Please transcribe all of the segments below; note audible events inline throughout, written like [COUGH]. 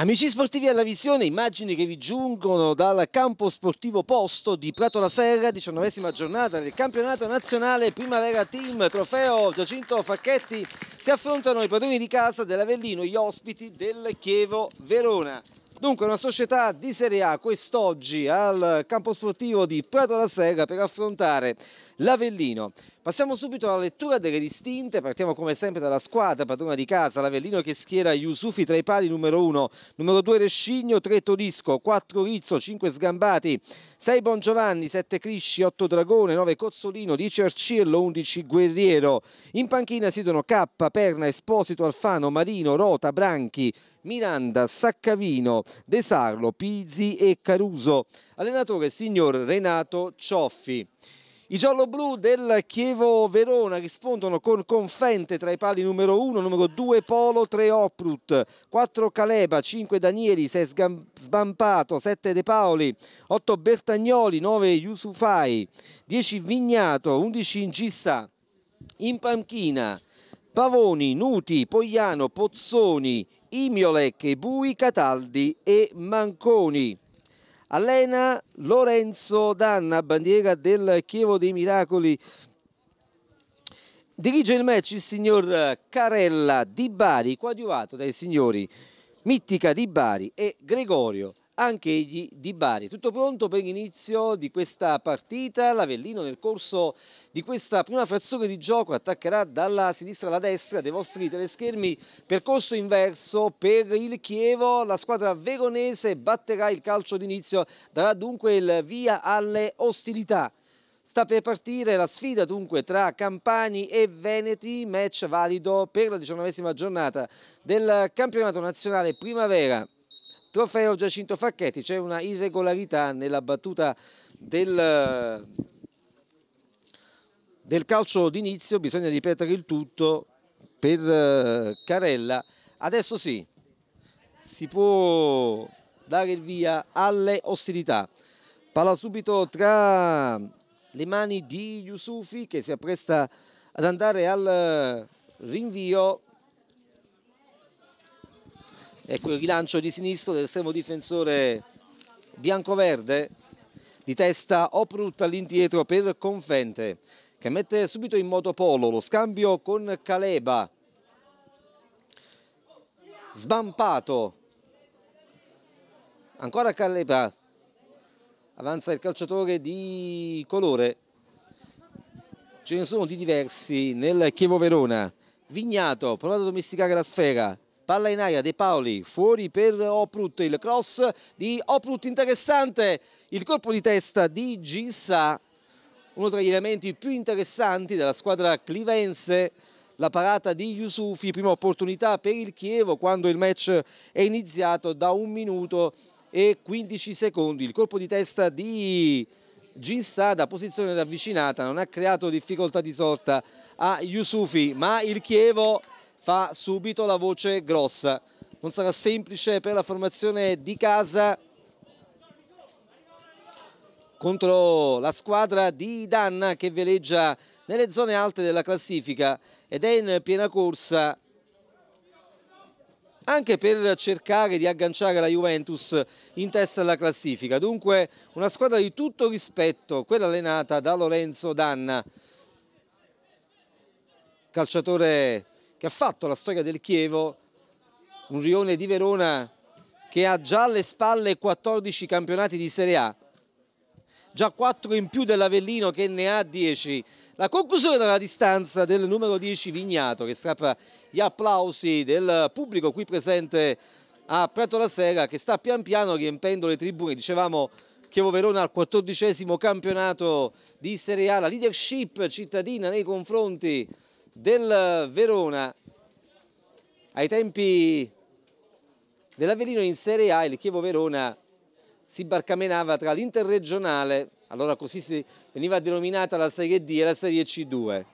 Amici sportivi alla visione, immagini che vi giungono dal campo sportivo posto di Prato la Serra, diciannovesima giornata del campionato nazionale Primavera Team, trofeo Giacinto Facchetti, si affrontano i padroni di casa dell'Avellino, gli ospiti del Chievo Verona. Dunque una società di Serie A quest'oggi al campo sportivo di Prato la Sega per affrontare l'Avellino. Passiamo subito alla lettura delle distinte, partiamo come sempre dalla squadra padrona di casa, l'Avellino che schiera Yusufi tra i pali numero 1, numero 2 Rescigno, 3 Todisco, 4 Rizzo, 5 Sgambati, 6 Bongiovanni, 7 Crisci, 8 Dragone, 9 Cozzolino, 10 Arcillo, 11 Guerriero. In panchina siedono K, Perna, Esposito, Alfano, Marino, Rota, Branchi, Miranda, Saccavino, De Sarlo, Pizzi e Caruso. Allenatore signor Renato Cioffi. I gialloblu del Chievo Verona rispondono con Confente tra i pali numero 1, numero 2 Polo, 3 Oprut, 4 Caleba, 5 Danieli, 6 Sbampato, 7 De Paoli, 8 Bertagnoli, 9 Yusufai, 10 Vignato, 11 Ingissa. In panchina Pavoni, Nuti, Pogliano, Pozzoni, Imiolec, Bui, Cataldi e Manconi. Allena Lorenzo Danna, bandiera del Chievo dei Miracoli. Dirige il match il signor Carella di Bari, coadiuvato dai signori Mittica di Bari e Gregorio anche egli di Bari. Tutto pronto per l'inizio di questa partita. L'Avellino nel corso di questa prima frazione di gioco attaccherà dalla sinistra alla destra dei vostri teleschermi. Percorso inverso per il Chievo. La squadra veronese batterà il calcio d'inizio, darà dunque il via alle ostilità. Sta per partire la sfida dunque tra Campani e Veneti, match valido per la diciannovesima giornata del campionato nazionale primavera. Trofeo Giacinto Facchetti, c'è una irregolarità nella battuta del, del calcio d'inizio, bisogna ripetere il tutto per eh, Carella. Adesso sì, si può dare il via alle ostilità. Palla subito tra le mani di Yusufi che si appresta ad andare al rinvio ecco il rilancio di sinistro dell'estremo difensore bianco-verde di testa Oprut all'indietro per Confente che mette subito in moto Polo lo scambio con Caleba sbampato ancora Caleba avanza il calciatore di colore ce ne sono di diversi nel Chievo Verona Vignato prova a domesticare la sfera palla in aria De Paoli fuori per Oprut il cross di Oprut interessante il colpo di testa di Gissa uno tra gli elementi più interessanti della squadra clivense la parata di Yusufi, prima opportunità per il Chievo quando il match è iniziato da un minuto e 15 secondi. Il colpo di testa di Gissa da posizione ravvicinata non ha creato difficoltà di sorta a Yusufi, ma il Chievo fa subito la voce grossa. Non sarà semplice per la formazione di casa contro la squadra di Danna che veleggia nelle zone alte della classifica ed è in piena corsa anche per cercare di agganciare la Juventus in testa alla classifica. Dunque una squadra di tutto rispetto, quella allenata da Lorenzo Danna, calciatore che ha fatto la storia del Chievo, un Rione di Verona che ha già alle spalle 14 campionati di Serie A, già 4 in più dell'Avellino che ne ha 10. La conclusione dalla distanza del numero 10 Vignato che strappa gli applausi del pubblico qui presente a Prato la Sera che sta pian piano riempendo le tribune. Dicevamo Chievo Verona al 14 campionato di Serie A, la leadership cittadina nei confronti del Verona ai tempi dell'Avellino in Serie A il Chievo Verona si barcamenava tra l'interregionale, allora così veniva denominata la Serie D e la Serie C2.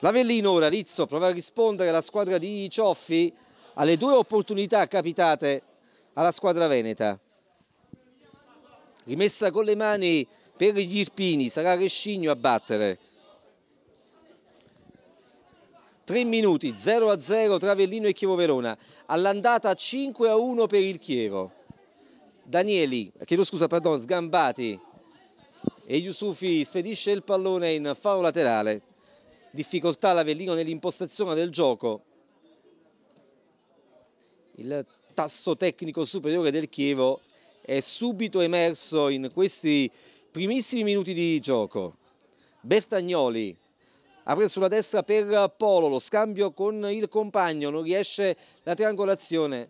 L'Avellino ora, Rizzo, prova a rispondere alla squadra di Cioffi alle due opportunità capitate alla squadra veneta. Rimessa con le mani per gli Irpini, sarà Rescigno a battere. 3 minuti 0 a 0 tra Avellino e Chievo Verona, all'andata 5 a 1 per il Chievo. Danieli, chiedo scusa, pardon, sgambati e Yusufi spedisce il pallone in fao laterale. Difficoltà l'Avellino nell'impostazione del gioco. Il tasso tecnico superiore del Chievo è subito emerso in questi primissimi minuti di gioco. Bertagnoli ha sulla destra per Polo, lo scambio con il compagno, non riesce la triangolazione.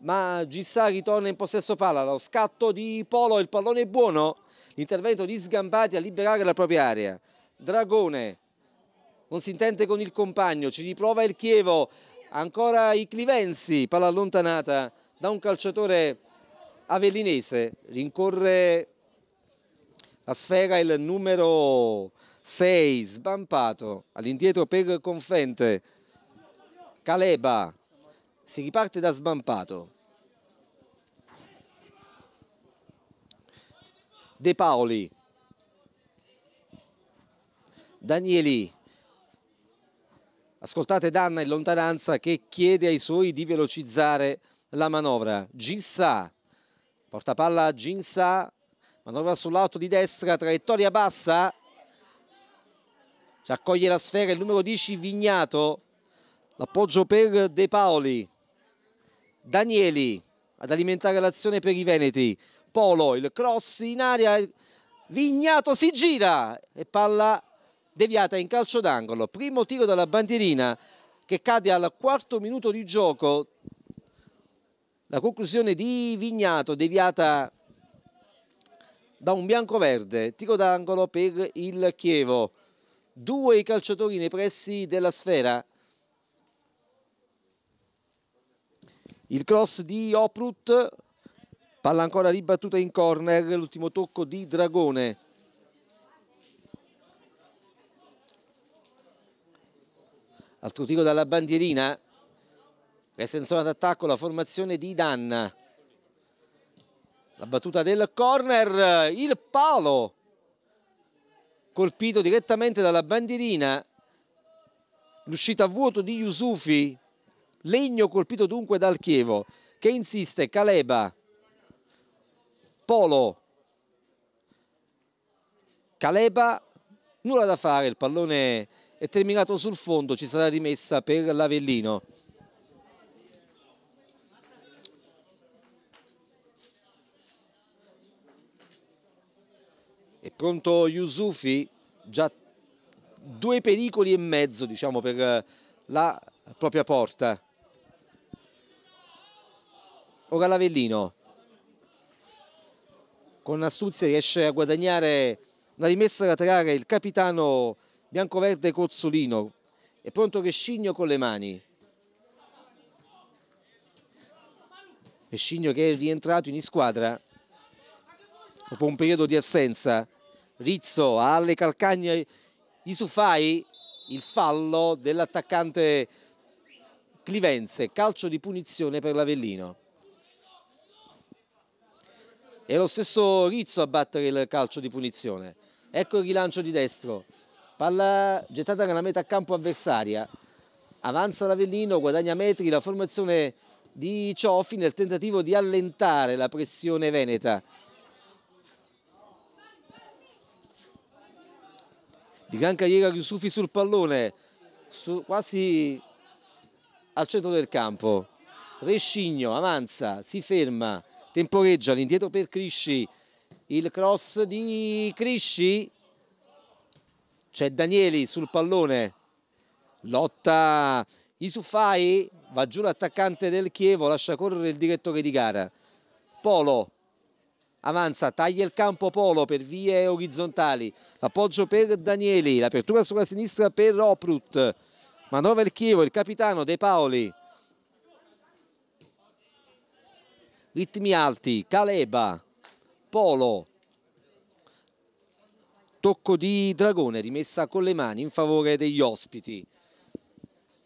Ma Gissà ritorna in possesso palla, lo scatto di Polo, il pallone è buono, l'intervento di Sgambati a liberare la propria area. Dragone non si intende con il compagno, ci riprova il Chievo, ancora i Clivensi, palla allontanata da un calciatore avellinese, rincorre la sfera il numero 6, sbampato, all'indietro per Confente, Caleba, si riparte da sbampato. De Paoli, Danieli, ascoltate Danna in lontananza che chiede ai suoi di velocizzare la manovra. Ginsa, porta palla a Ginsa, manovra sull'auto di destra, traiettoria bassa, ci accoglie la sfera il numero 10 Vignato l'appoggio per De Paoli Danieli ad alimentare l'azione per i Veneti Polo il cross in aria Vignato si gira e palla deviata in calcio d'angolo primo tiro dalla bandierina che cade al quarto minuto di gioco la conclusione di Vignato deviata da un bianco-verde tiro d'angolo per il Chievo due i calciatori nei pressi della sfera. Il cross di Oprut, palla ancora ribattuta in corner, l'ultimo tocco di Dragone. Altro tiro dalla bandierina, resta in zona d'attacco la formazione di Danna. La battuta del corner, il palo colpito direttamente dalla bandierina l'uscita a vuoto di Yusufi legno colpito dunque dal Chievo che insiste Caleba Polo Caleba nulla da fare il pallone è terminato sul fondo ci sarà rimessa per l'Avellino e pronto Yusufi, già due pericoli e mezzo diciamo, per eh, la propria porta. Ora l'Avellino con astuzia riesce a guadagnare una rimessa laterale il capitano biancoverde Cozzolino è pronto Rescigno con le mani Rescigno che è rientrato in squadra dopo un periodo di assenza Rizzo alle calcagna Isufai, il fallo dell'attaccante Clivenze, calcio di punizione per l'Avellino. È lo stesso Rizzo a battere il calcio di punizione. Ecco il rilancio di destro. Palla gettata nella metà campo avversaria. Avanza l'Avellino, guadagna metri, la formazione di Ciofi nel tentativo di allentare la pressione veneta. di Gran Carriera Yusufi sul pallone, su, quasi al centro del campo. Rescigno avanza, si ferma, temporeggia all'indietro per Crisci. Il cross di Crisci. C'è Danieli sul pallone. Lotta Isufai, va giù l'attaccante del Chievo, lascia correre il direttore di gara. Polo avanza, taglia il campo Polo per vie orizzontali, l'appoggio per Danieli, l'apertura sulla sinistra per Oprut, Manova il Chievo, il capitano De Paoli, ritmi alti, Caleba, Polo, tocco di Dragone, rimessa con le mani in favore degli ospiti.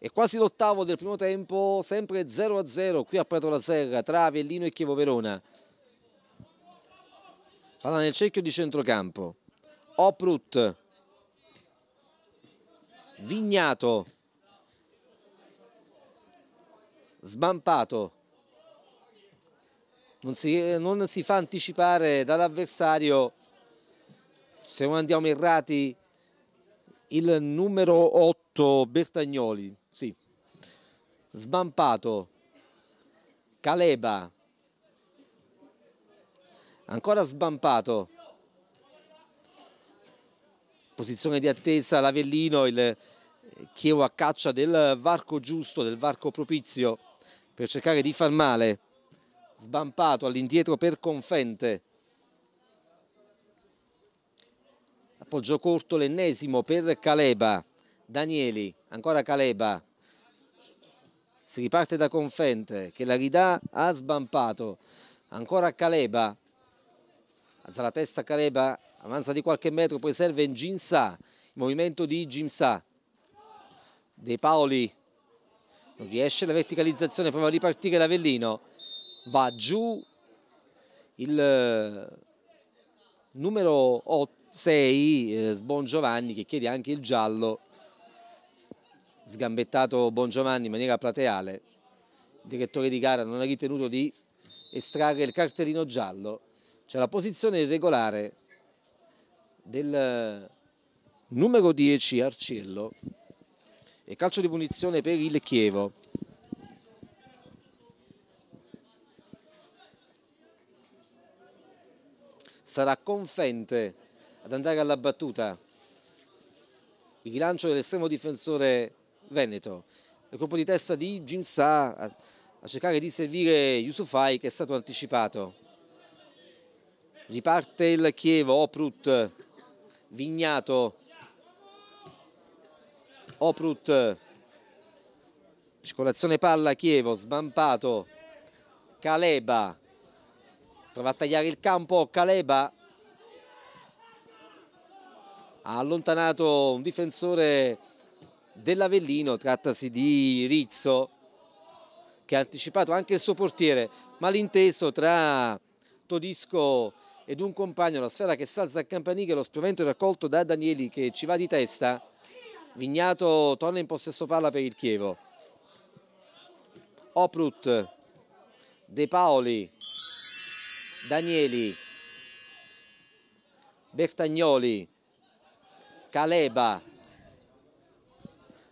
E quasi l'ottavo del primo tempo, sempre 0-0 qui a Prato la Serra tra Avellino e Chievo Verona. Palla nel cerchio di centrocampo. Oprut. Vignato. Sbampato. Non si, eh, non si fa anticipare dall'avversario, se non andiamo errati, il numero 8 Bertagnoli. Sì. Sbampato. Caleba ancora sbampato posizione di attesa l'Avellino il eh, Chievo a caccia del varco giusto del varco propizio per cercare di far male sbampato all'indietro per Confente appoggio corto l'ennesimo per Caleba Danieli ancora Caleba si riparte da Confente che la ridà ha sbampato ancora Caleba alza la testa Careba, avanza di qualche metro, poi serve Ginsa, il movimento di Ginsa, De Paoli, non riesce la verticalizzazione, prova a ripartire l'Avellino, va giù il eh, numero 6 eh, Sbongiovanni che chiede anche il giallo, sgambettato Bongiovanni in maniera plateale, il direttore di gara non ha ritenuto di estrarre il cartellino giallo cioè la posizione irregolare del eh, numero 10 Arcello e calcio di punizione per il Chievo. Sarà confente ad andare alla battuta il rilancio dell'estremo difensore Veneto. Il colpo di testa di Jim Sa a cercare di servire Yusufai che è stato anticipato. Riparte il Chievo, Oprut, Vignato, Oprut, circolazione palla Chievo, sbampato, Caleba, prova a tagliare il campo, Caleba ha allontanato un difensore dell'Avellino, trattasi di Rizzo che ha anticipato anche il suo portiere, malinteso tra Todisco e ed un compagno, la sfera che salza a campaniglia, lo spavento raccolto da Danieli che ci va di testa. Vignato torna in possesso palla per il Chievo. Oprut, De Paoli, Danieli, Bertagnoli, Caleba,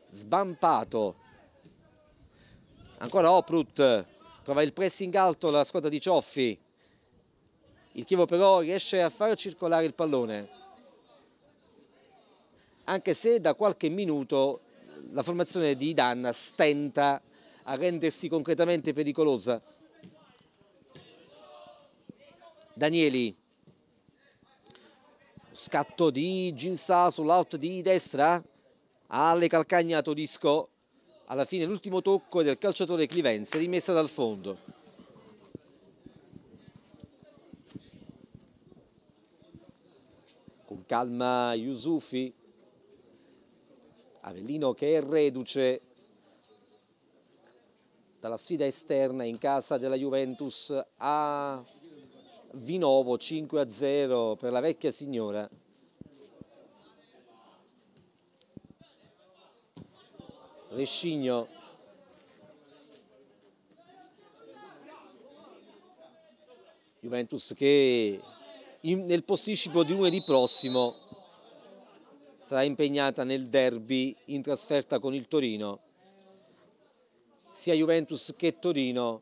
Sbampato, ancora Oprut, prova il pressing alto la squadra di Cioffi, il Chievo però riesce a far circolare il pallone, anche se da qualche minuto la formazione di Danna stenta a rendersi concretamente pericolosa. Danieli, scatto di Ginsa sull'out di destra, alle calcagna Todisco, alla fine l'ultimo tocco del calciatore Clivenza rimessa dal fondo. Calma Yusufi, Avellino che è reduce dalla sfida esterna in casa della Juventus a Vinovo 5-0 per la vecchia signora. Rescigno Juventus che in, nel posticipo di lunedì prossimo sarà impegnata nel derby in trasferta con il Torino. Sia Juventus che Torino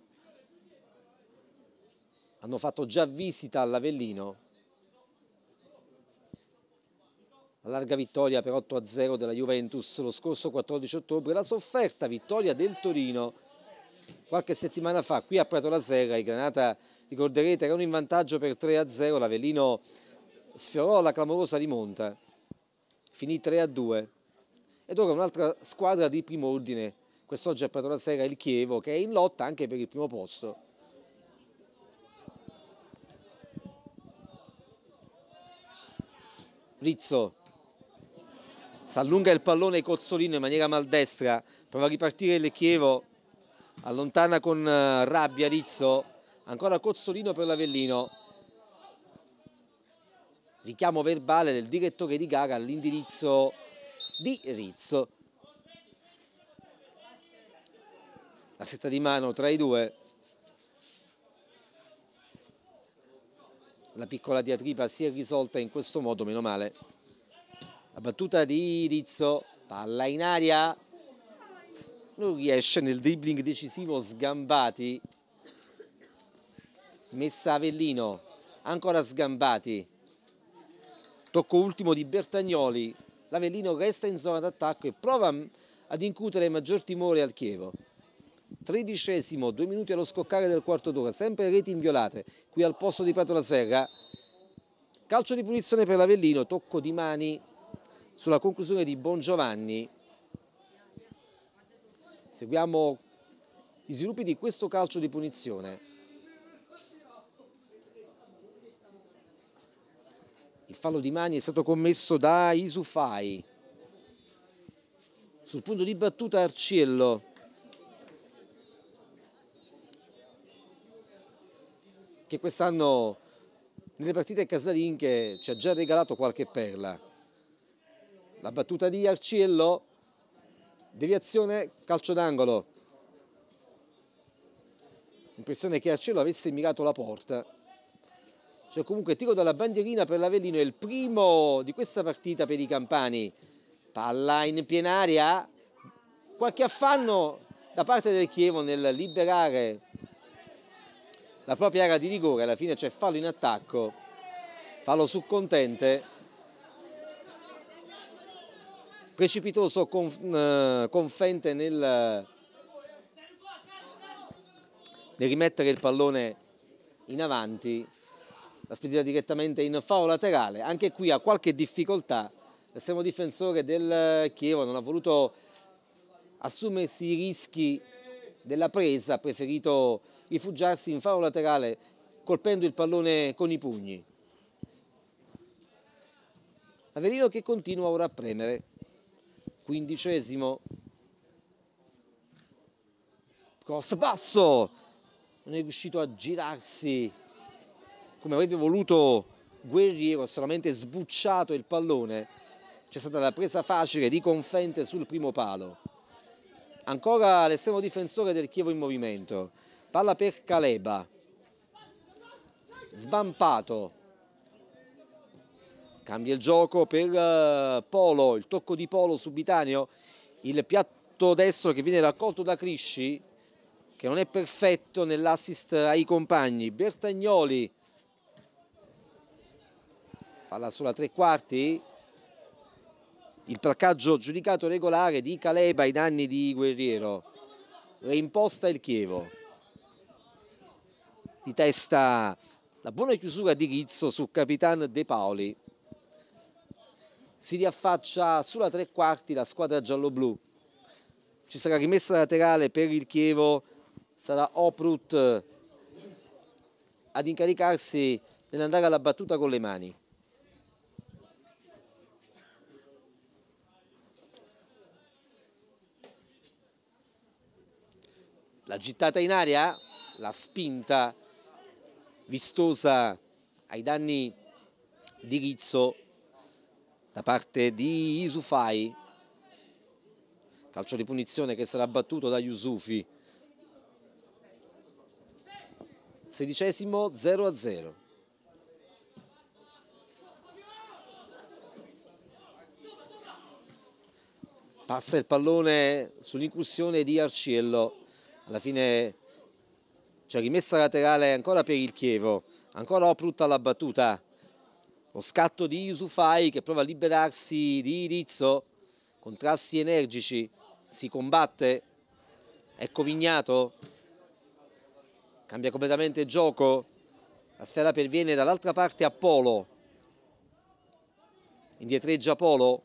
hanno fatto già visita all'Avellino. La larga vittoria per 8-0 a della Juventus lo scorso 14 ottobre, la sofferta vittoria del Torino qualche settimana fa qui a Prato la Serra, i Granata ricorderete erano in vantaggio per 3-0, l'Avellino sfiorò la clamorosa rimonta, finì 3-2 ed ora un'altra squadra di primo ordine, quest'oggi è la sera il Chievo che è in lotta anche per il primo posto. Rizzo s'allunga il pallone Cozzolino in maniera maldestra prova a ripartire il Chievo allontana con eh, rabbia Rizzo ancora Cozzolino per l'Avellino richiamo verbale del direttore di gara all'indirizzo di Rizzo la setta di mano tra i due la piccola diatriba si è risolta in questo modo meno male la battuta di Rizzo palla in aria non riesce nel dribbling decisivo sgambati messa Avellino, ancora sgambati, tocco ultimo di Bertagnoli, l'Avellino resta in zona d'attacco e prova ad incutere maggior timore al Chievo. Tredicesimo, due minuti allo scoccare del quarto d'ora, sempre reti inviolate, qui al posto di Prato la Serra. Calcio di punizione per l'Avellino, tocco di mani sulla conclusione di Bongiovanni. Seguiamo gli sviluppi di questo calcio di punizione. Il fallo di mani è stato commesso da Isufai. Sul punto di battuta Arciello. Che quest'anno nelle partite casalinghe ci ha già regalato qualche perla. La battuta di Arciello. Deviazione, calcio d'angolo. Impressione che Arciello avesse mirato la porta cioè comunque tiro dalla bandierina per l'Avellino, è il primo di questa partita per i campani. Palla in piena aria, qualche affanno da parte del Chievo nel liberare la propria area di rigore, alla fine c'è fallo in attacco, fallo su Contente. Precipitoso con, eh, confente nel, nel rimettere il pallone in avanti la spedita direttamente in fao laterale, anche qui ha qualche difficoltà, l'estremo difensore del eh, Chievo non ha voluto assumersi i rischi della presa, ha preferito rifugiarsi in faro laterale colpendo il pallone con i pugni. Avelino che continua ora a premere, quindicesimo, cross basso, non è riuscito a girarsi come avrebbe voluto Guerriero, ha solamente sbucciato il pallone, c'è stata la presa facile di Confente sul primo palo. Ancora l'estremo difensore del Chievo in movimento, palla per Caleba, sbampato, cambia il gioco per eh, Polo, il tocco di Polo subitaneo, il piatto destro che viene raccolto da Crisci, che non è perfetto nell'assist ai compagni. Bertagnoli palla sulla tre quarti il placcaggio giudicato regolare di Caleba ai danni di Guerriero reimposta il Chievo di testa la buona chiusura di Rizzo su Capitan De Paoli si riaffaccia sulla tre quarti la squadra giallo ci sarà rimessa laterale per il Chievo sarà Oprut ad incaricarsi nell'andare alla battuta con le mani La gittata in aria, la spinta vistosa ai danni di Rizzo da parte di Isufai. Calcio di punizione che sarà battuto da Yusufi. Sedicesimo 0 a 0. Passa il pallone sull'incursione di Arciello alla fine c'è rimessa laterale ancora per il Chievo, ancora Oprut alla battuta, lo scatto di Yusufai che prova a liberarsi di Rizzo, contrasti energici, si combatte, è covignato, ecco cambia completamente gioco, la sfera perviene dall'altra parte a Polo, indietreggia Polo,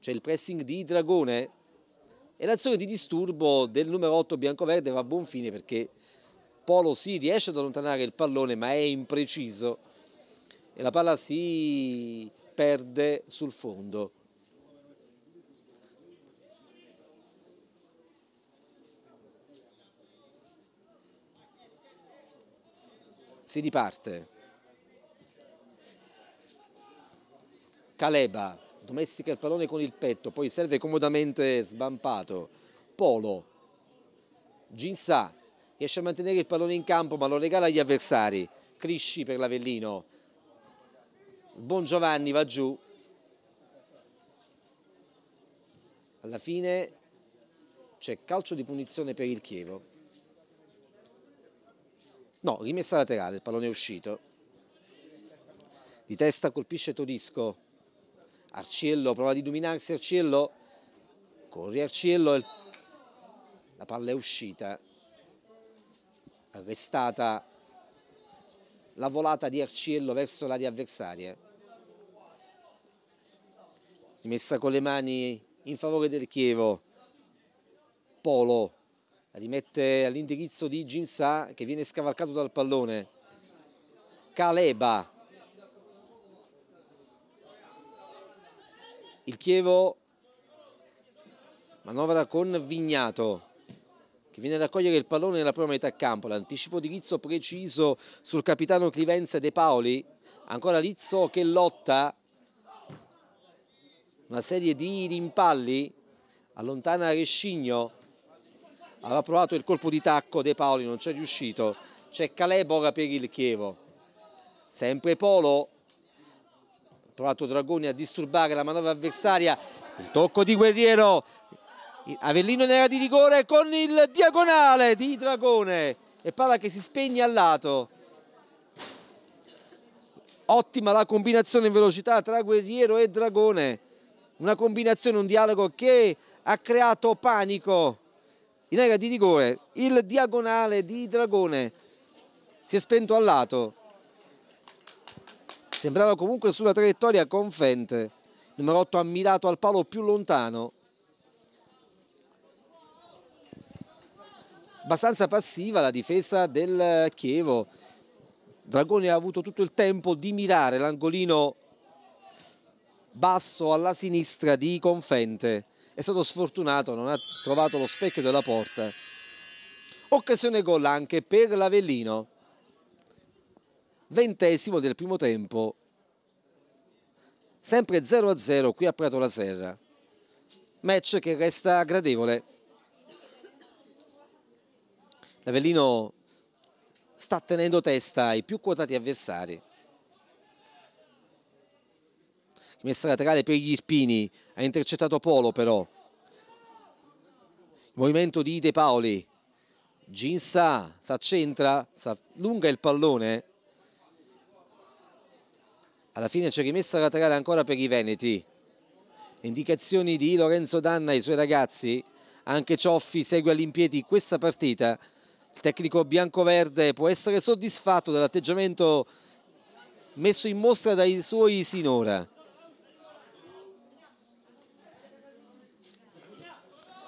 c'è il pressing di Dragone, e l'azione di disturbo del numero 8 biancoverde va a buon fine perché Polo si riesce ad allontanare il pallone ma è impreciso e la palla si perde sul fondo. Si riparte. Caleba domestica il pallone con il petto, poi serve comodamente svampato, Polo, Ginsà, riesce a mantenere il pallone in campo ma lo regala agli avversari, Crisci per l'Avellino, Bongiovanni va giù, alla fine c'è calcio di punizione per il Chievo, no rimessa laterale, il pallone è uscito, di testa colpisce Todisco, Arciello prova di dominarsi Arciello corre Arciello la palla è uscita arrestata la volata di Arciello verso l'area avversaria rimessa con le mani in favore del Chievo Polo la rimette all'indirizzo di Ginsa che viene scavalcato dal pallone Caleba il Chievo manovra con Vignato che viene ad accogliere il pallone nella prima metà campo, l'anticipo di Rizzo preciso sul capitano Clivenza De Paoli, ancora Rizzo che lotta, una serie di rimpalli, allontana Rescigno, aveva provato il colpo di tacco De Paoli, non c'è riuscito, c'è Calebora per il Chievo, sempre Polo provato Dragoni a disturbare la manovra avversaria, il tocco di Guerriero, Avellino nera di rigore con il diagonale di Dragone e palla che si spegne al lato. Ottima la combinazione in velocità tra Guerriero e Dragone, una combinazione, un dialogo che ha creato panico in area di rigore il diagonale di Dragone si è spento al lato Sembrava comunque sulla traiettoria confente. Numero 8 ammirato al palo più lontano. Abbastanza passiva la difesa del Chievo. Dragone ha avuto tutto il tempo di mirare l'angolino basso alla sinistra di Confente. È stato sfortunato, non ha trovato lo specchio della porta. Occasione gol anche per l'Avellino ventesimo del primo tempo, sempre 0-0 qui a Prato la Serra. Match che resta gradevole. L'Avellino sta tenendo testa ai più quotati avversari. Messa laterale per gli Irpini, ha intercettato Polo però. Movimento di De Paoli. Ginsa s'accentra, s'allunga il pallone alla fine c'è rimessa laterale ancora per i Veneti indicazioni di Lorenzo Danna e i suoi ragazzi anche Cioffi segue all'impiedi questa partita il tecnico bianco-verde può essere soddisfatto dell'atteggiamento messo in mostra dai suoi sinora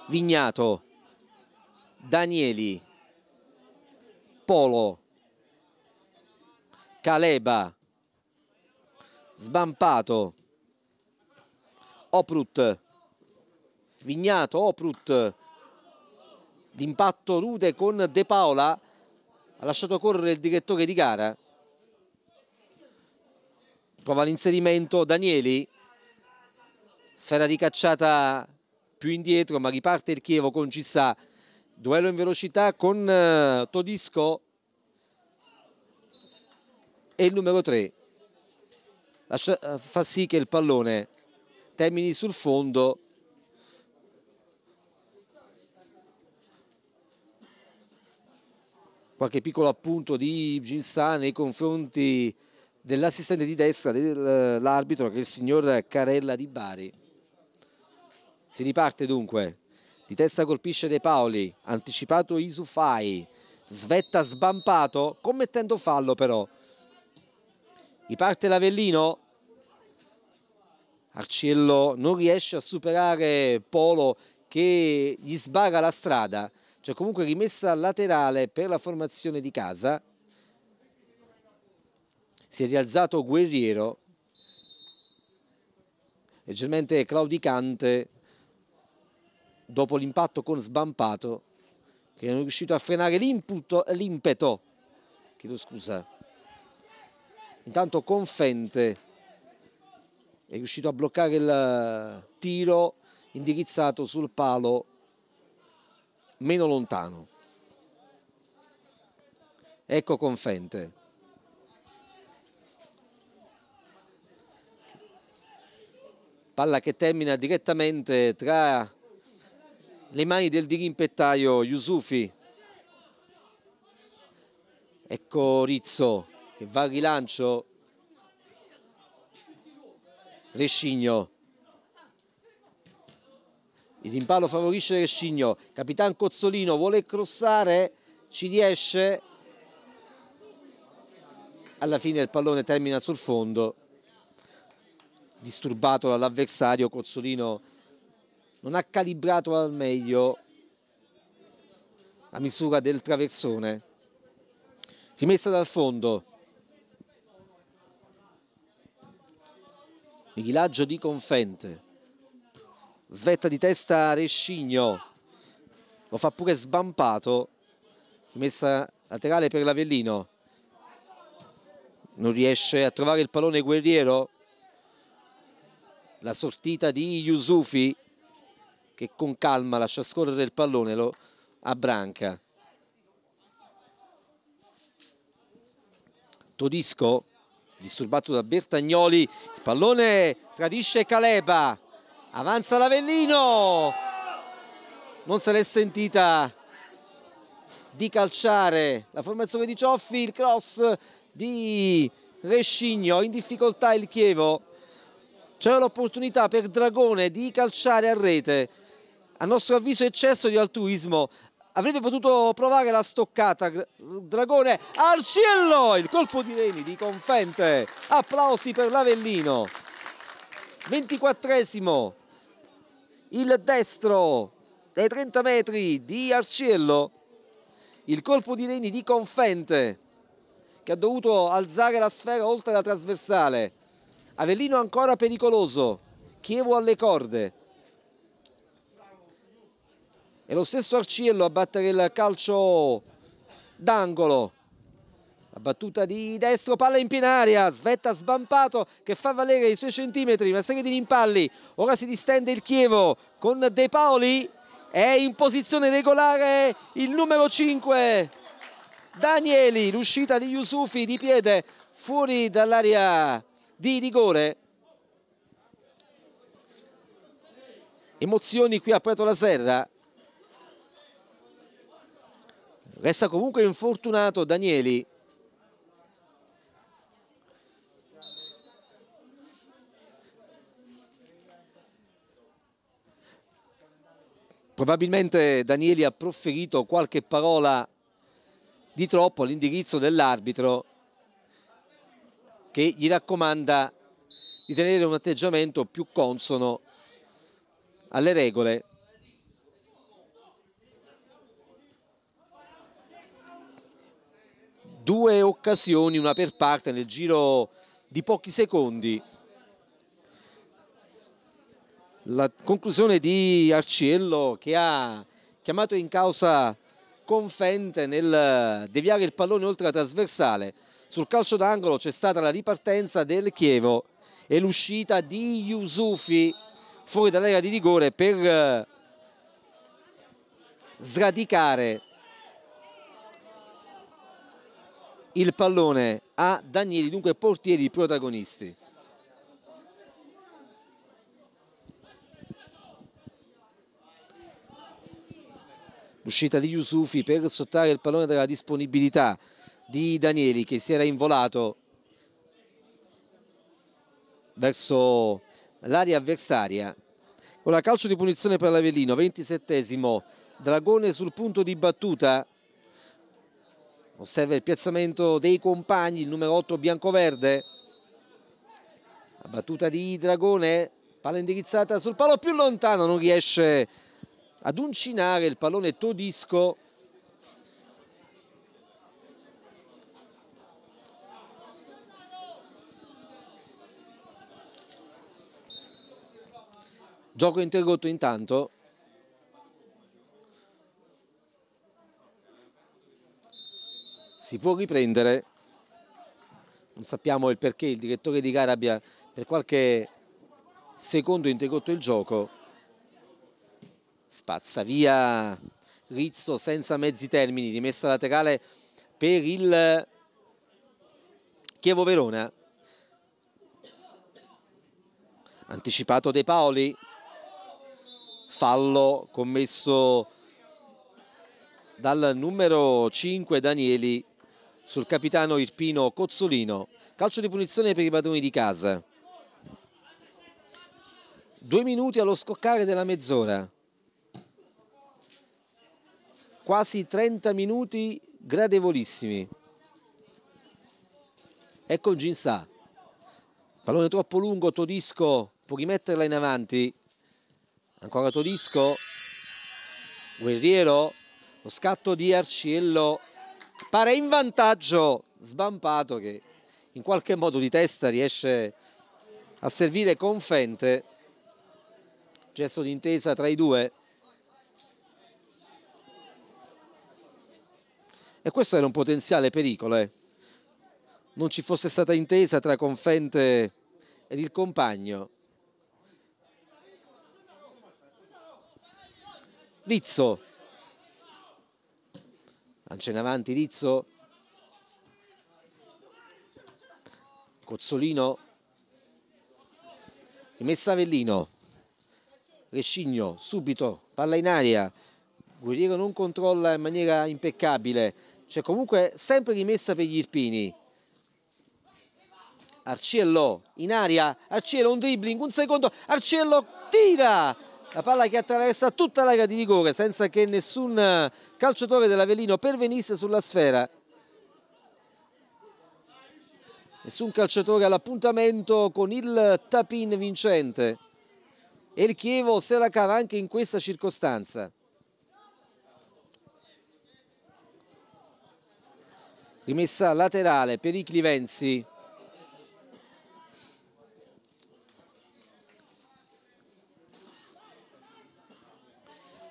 Vignato Danieli Polo Caleba Sbampato. Oprut Vignato Oprut l'impatto rude con De Paola ha lasciato correre il direttore di gara prova l'inserimento Danieli sfera ricacciata più indietro ma riparte il Chievo con Cissà duello in velocità con eh, Todisco e il numero 3 lascia, eh, fa sì che il pallone termini sul fondo qualche piccolo appunto di Ginsa nei confronti dell'assistente di destra dell'arbitro eh, che è il signor Carella di Bari si riparte dunque di testa colpisce De Paoli anticipato Isufai Svetta sbampato commettendo fallo però Riparte l'Avellino. Arciello non riesce a superare Polo che gli sbaga la strada. C'è cioè, comunque rimessa laterale per la formazione di casa. Si è rialzato Guerriero. Leggermente claudicante dopo l'impatto con Sbampato che non è riuscito a frenare l'impeto. Chiedo scusa intanto Confente è riuscito a bloccare il tiro indirizzato sul palo meno lontano ecco Confente palla che termina direttamente tra le mani del dirimpettaio Yusufi ecco Rizzo che va al rilancio Rescigno il rimpallo favorisce Rescigno Capitan Cozzolino vuole crossare ci riesce alla fine il pallone termina sul fondo disturbato dall'avversario Cozzolino non ha calibrato al meglio la misura del traversone rimessa dal fondo il di Confente svetta di testa Rescigno lo fa pure sbampato Messa laterale per l'Avellino non riesce a trovare il pallone guerriero la sortita di Yusufi che con calma lascia scorrere il pallone lo abbranca Todisco disturbato da Bertagnoli, il pallone tradisce Caleba, avanza l'Avellino, non se l'è sentita di calciare la formazione di Cioffi, il cross di Rescigno, in difficoltà il Chievo, c'è l'opportunità per Dragone di calciare a rete, a nostro avviso eccesso di altruismo avrebbe potuto provare la stoccata Dragone Arciello il colpo di Reni di Confente applausi per l'Avellino 24esimo il destro dai 30 metri di Arciello il colpo di Reni di Confente che ha dovuto alzare la sfera oltre la trasversale Avellino ancora pericoloso Chievo alle corde e lo stesso Arciello a battere il calcio d'angolo. La battuta di destro, palla in piena aria, Svetta sbampato che fa valere i suoi centimetri, una serie di rimpalli. Ora si distende il Chievo con De Paoli, è in posizione regolare il numero 5. Danieli, l'uscita di Yusufi di piede fuori dall'area di rigore. Emozioni qui a Puerto La Serra, Resta comunque infortunato Danieli. Probabilmente Danieli ha proferito qualche parola di troppo all'indirizzo dell'arbitro che gli raccomanda di tenere un atteggiamento più consono alle regole due occasioni, una per parte nel giro di pochi secondi. La conclusione di Arciello che ha chiamato in causa Confente nel deviare il pallone oltre la trasversale. Sul calcio d'angolo c'è stata la ripartenza del Chievo e l'uscita di Yusufi fuori dall'area di rigore per eh, sradicare il pallone a Danieli, dunque portieri protagonisti. L'uscita di Yusufi per sottare il pallone della disponibilità di Danieli che si era involato verso l'area avversaria. Con la calcio di punizione per l'Avellino, 27esimo, Dragone sul punto di battuta osserva il piazzamento dei compagni, il numero 8 bianco-verde. La battuta di Dragone, palla indirizzata sul palo più lontano, non riesce ad uncinare il pallone Todisco. Gioco interrotto intanto. si può riprendere non sappiamo il perché il direttore di gara abbia per qualche secondo interrotto il gioco spazza via Rizzo senza mezzi termini rimessa laterale per il Chievo Verona anticipato De Paoli fallo commesso dal numero 5 Danieli sul capitano Irpino Cozzolino. Calcio di punizione per i padroni di casa. Due minuti allo scoccare della mezz'ora. Quasi 30 minuti gradevolissimi. Ecco Ginsà. Pallone troppo lungo, Todisco può rimetterla in avanti. Ancora Todisco. Guerriero. Lo scatto di Arciello pare in vantaggio Sbampato che in qualche modo di testa riesce a servire con Fente gesto d'intesa tra i due e questo era un potenziale pericolo eh. non ci fosse stata intesa tra Confente ed il compagno Rizzo lancia in avanti Rizzo Cozzolino rimessa Avellino Rescigno subito palla in aria Guerriero non controlla in maniera impeccabile c'è comunque sempre rimessa per gli Irpini Arciello in aria Arciello un dribbling un secondo Arciello tira la palla che attraversa tutta l'area di rigore senza che nessun eh, calciatore dell'Avellino pervenisse sulla sfera nessun calciatore all'appuntamento con il tapin vincente e il Chievo se la cava anche in questa circostanza rimessa laterale per i Clivenzi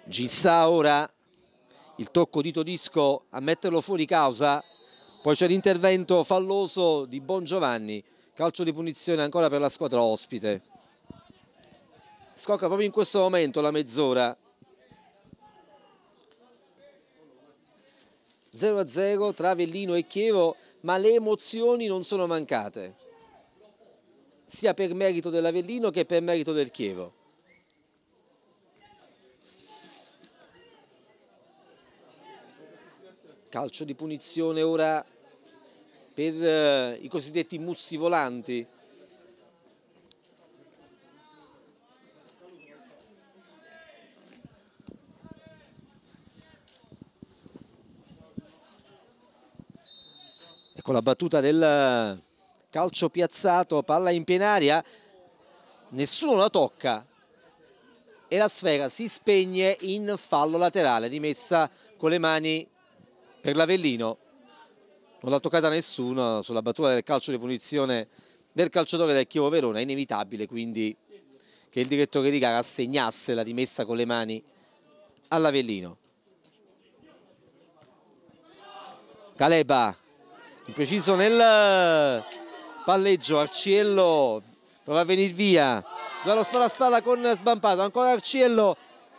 Gissà ora il tocco dito disco a metterlo fuori causa, poi c'è l'intervento falloso di Bongiovanni, calcio di punizione ancora per la squadra ospite. Scocca proprio in questo momento la mezz'ora. 0-0 tra Avellino e Chievo, ma le emozioni non sono mancate, sia per merito dell'Avellino che per merito del Chievo. Calcio di punizione ora per eh, i cosiddetti mussi volanti. Ecco la battuta del eh, calcio piazzato, palla in penaria, nessuno la tocca e la sfera si spegne in fallo laterale, rimessa con le mani per l'Avellino non l'ha toccata nessuno sulla battuta del calcio di punizione del calciatore del Chievo Verona, è inevitabile quindi che il direttore di gara assegnasse la rimessa con le mani all'Avellino. Caleba, impreciso nel palleggio, Arciello prova a venire via, duello spalla a spalla con Sbampato, ancora Arciello,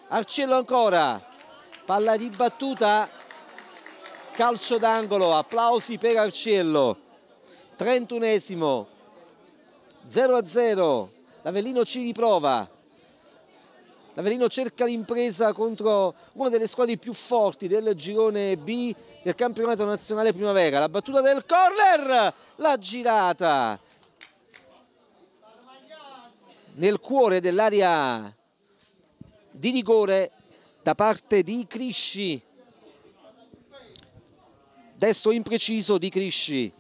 Arciello ancora, palla ribattuta calcio d'angolo, applausi per Arciello, 31esimo, 0 a 0, l'Avellino ci riprova, l'Avellino cerca l'impresa contro una delle squadre più forti del girone B del campionato nazionale primavera, la battuta del corner, la girata nel cuore dell'area di rigore da parte di Crisci destro impreciso di Crisci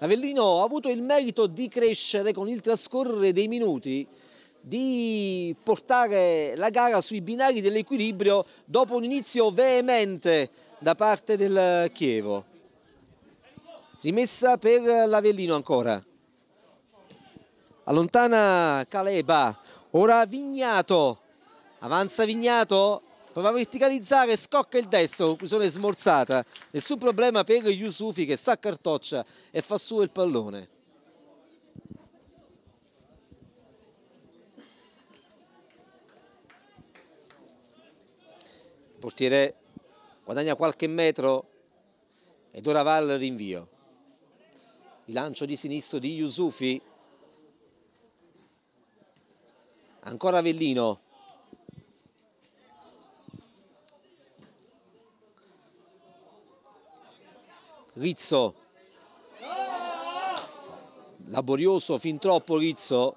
Avellino ha avuto il merito di crescere con il trascorrere dei minuti di portare la gara sui binari dell'equilibrio dopo un inizio veemente da parte del Chievo. Rimessa per l'Avellino ancora. Allontana Caleba, Ora Vignato. Avanza Vignato. Prova a verticalizzare, scocca il destro, conclusione smorzata. Nessun problema per Yusufi che sa cartoccia e fa su il pallone. portiere guadagna qualche metro ed ora va al rinvio. Il lancio di sinistro di Yusufi ancora Vellino Rizzo laborioso fin troppo Rizzo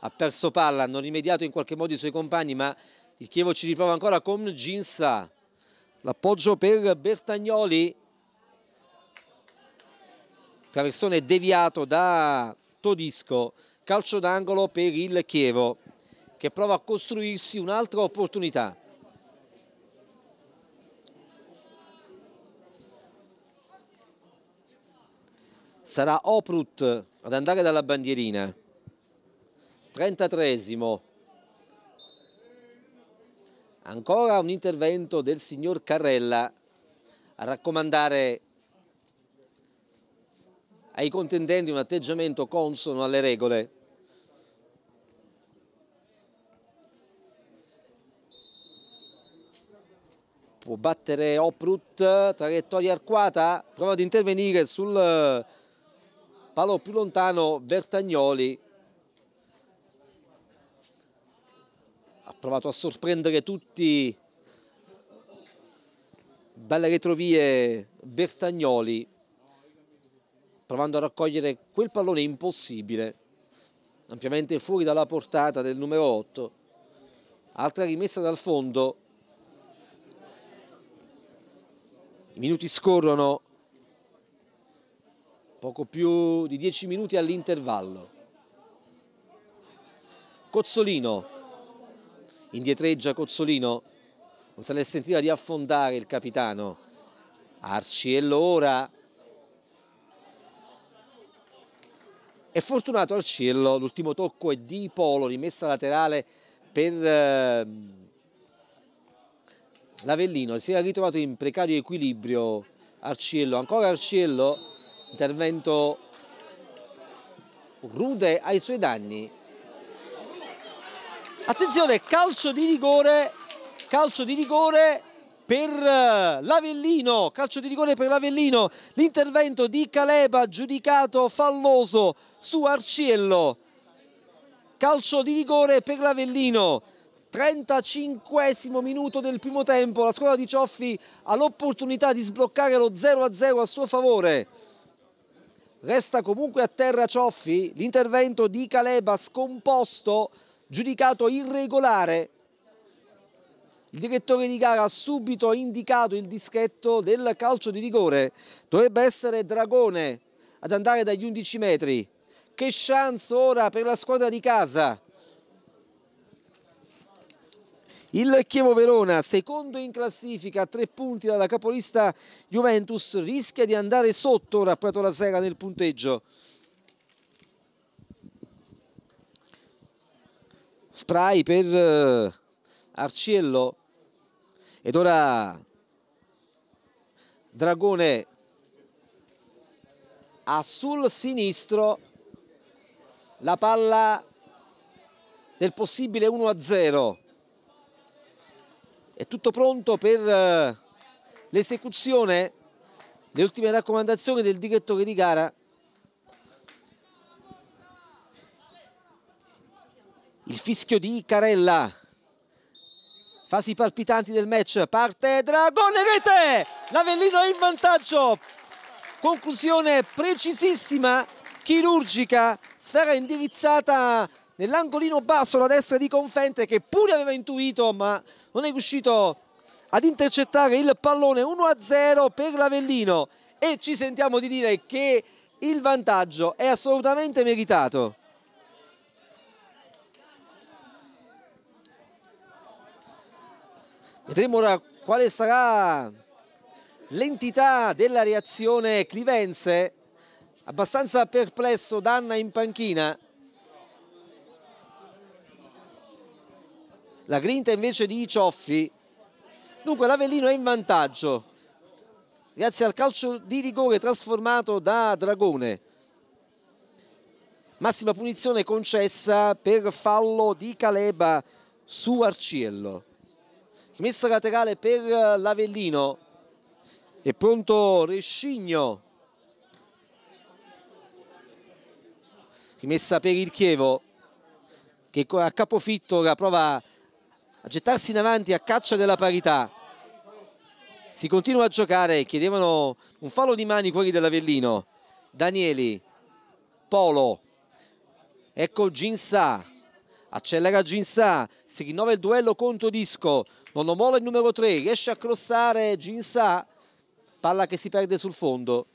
ha perso palla hanno rimediato in qualche modo i suoi compagni ma il Chievo ci riprova ancora con Ginza l'appoggio per Bertagnoli traversone deviato da Todisco calcio d'angolo per il Chievo che prova a costruirsi un'altra opportunità. Sarà Oprut ad andare dalla bandierina. 33 Ancora un intervento del signor Carrella a raccomandare ai contendenti un atteggiamento consono alle regole. può battere Oprut, traiettoria arcuata, prova ad intervenire sul eh, palo più lontano Bertagnoli. Ha provato a sorprendere tutti dalle retrovie Bertagnoli, provando a raccogliere quel pallone impossibile, ampiamente fuori dalla portata del numero 8. Altra rimessa dal fondo minuti scorrono, poco più di 10 minuti all'intervallo. Cozzolino, indietreggia Cozzolino, non se ne sentiva di affondare il capitano. Arciello ora. È fortunato Arciello, l'ultimo tocco è di Polo, rimessa laterale per... Eh, l'Avellino si era ritrovato in precario equilibrio Arciello, ancora Arciello, intervento rude ai suoi danni. Attenzione, calcio di rigore, calcio di rigore per l'Avellino, calcio di rigore per l'Avellino, l'intervento di Caleba giudicato falloso su Arciello, calcio di rigore per l'Avellino, 35 minuto del primo tempo, la squadra di Cioffi ha l'opportunità di sbloccare lo 0-0 a suo favore. Resta comunque a terra Cioffi, l'intervento di Caleba scomposto, giudicato irregolare. Il direttore di gara ha subito indicato il dischetto del calcio di rigore. Dovrebbe essere Dragone ad andare dagli 11 metri. Che chance ora per la squadra di casa il Chievo Verona, secondo in classifica, a tre punti dalla capolista Juventus, rischia di andare sotto Rappato la Sera nel punteggio. Spray per eh, Arciello ed ora Dragone ha sul sinistro la palla del possibile 1-0 è tutto pronto per eh, l'esecuzione le ultime raccomandazioni del direttore di gara. Il fischio di Carella. Fasi palpitanti del match. Parte Dragone rete! L'Avellino è in vantaggio. Conclusione precisissima, chirurgica. Sfera indirizzata nell'angolino basso la destra di Confente che pure aveva intuito ma non è riuscito ad intercettare il pallone 1-0 per l'Avellino e ci sentiamo di dire che il vantaggio è assolutamente meritato. Vedremo ora quale sarà l'entità della reazione clivense, abbastanza perplesso Danna in panchina. la grinta invece di Cioffi dunque l'Avellino è in vantaggio grazie al calcio di rigore trasformato da Dragone massima punizione concessa per fallo di Caleba su Arciello messa laterale per l'Avellino è pronto Rescigno rimessa per il Chievo che a capofitto la prova a gettarsi in avanti a caccia della parità si continua a giocare chiedevano un fallo di mani quelli dell'Avellino Danieli Polo ecco Ginsa accelera Ginsa si rinnova il duello contro Disco non lo omola il numero 3 riesce a crossare Ginsa palla che si perde sul fondo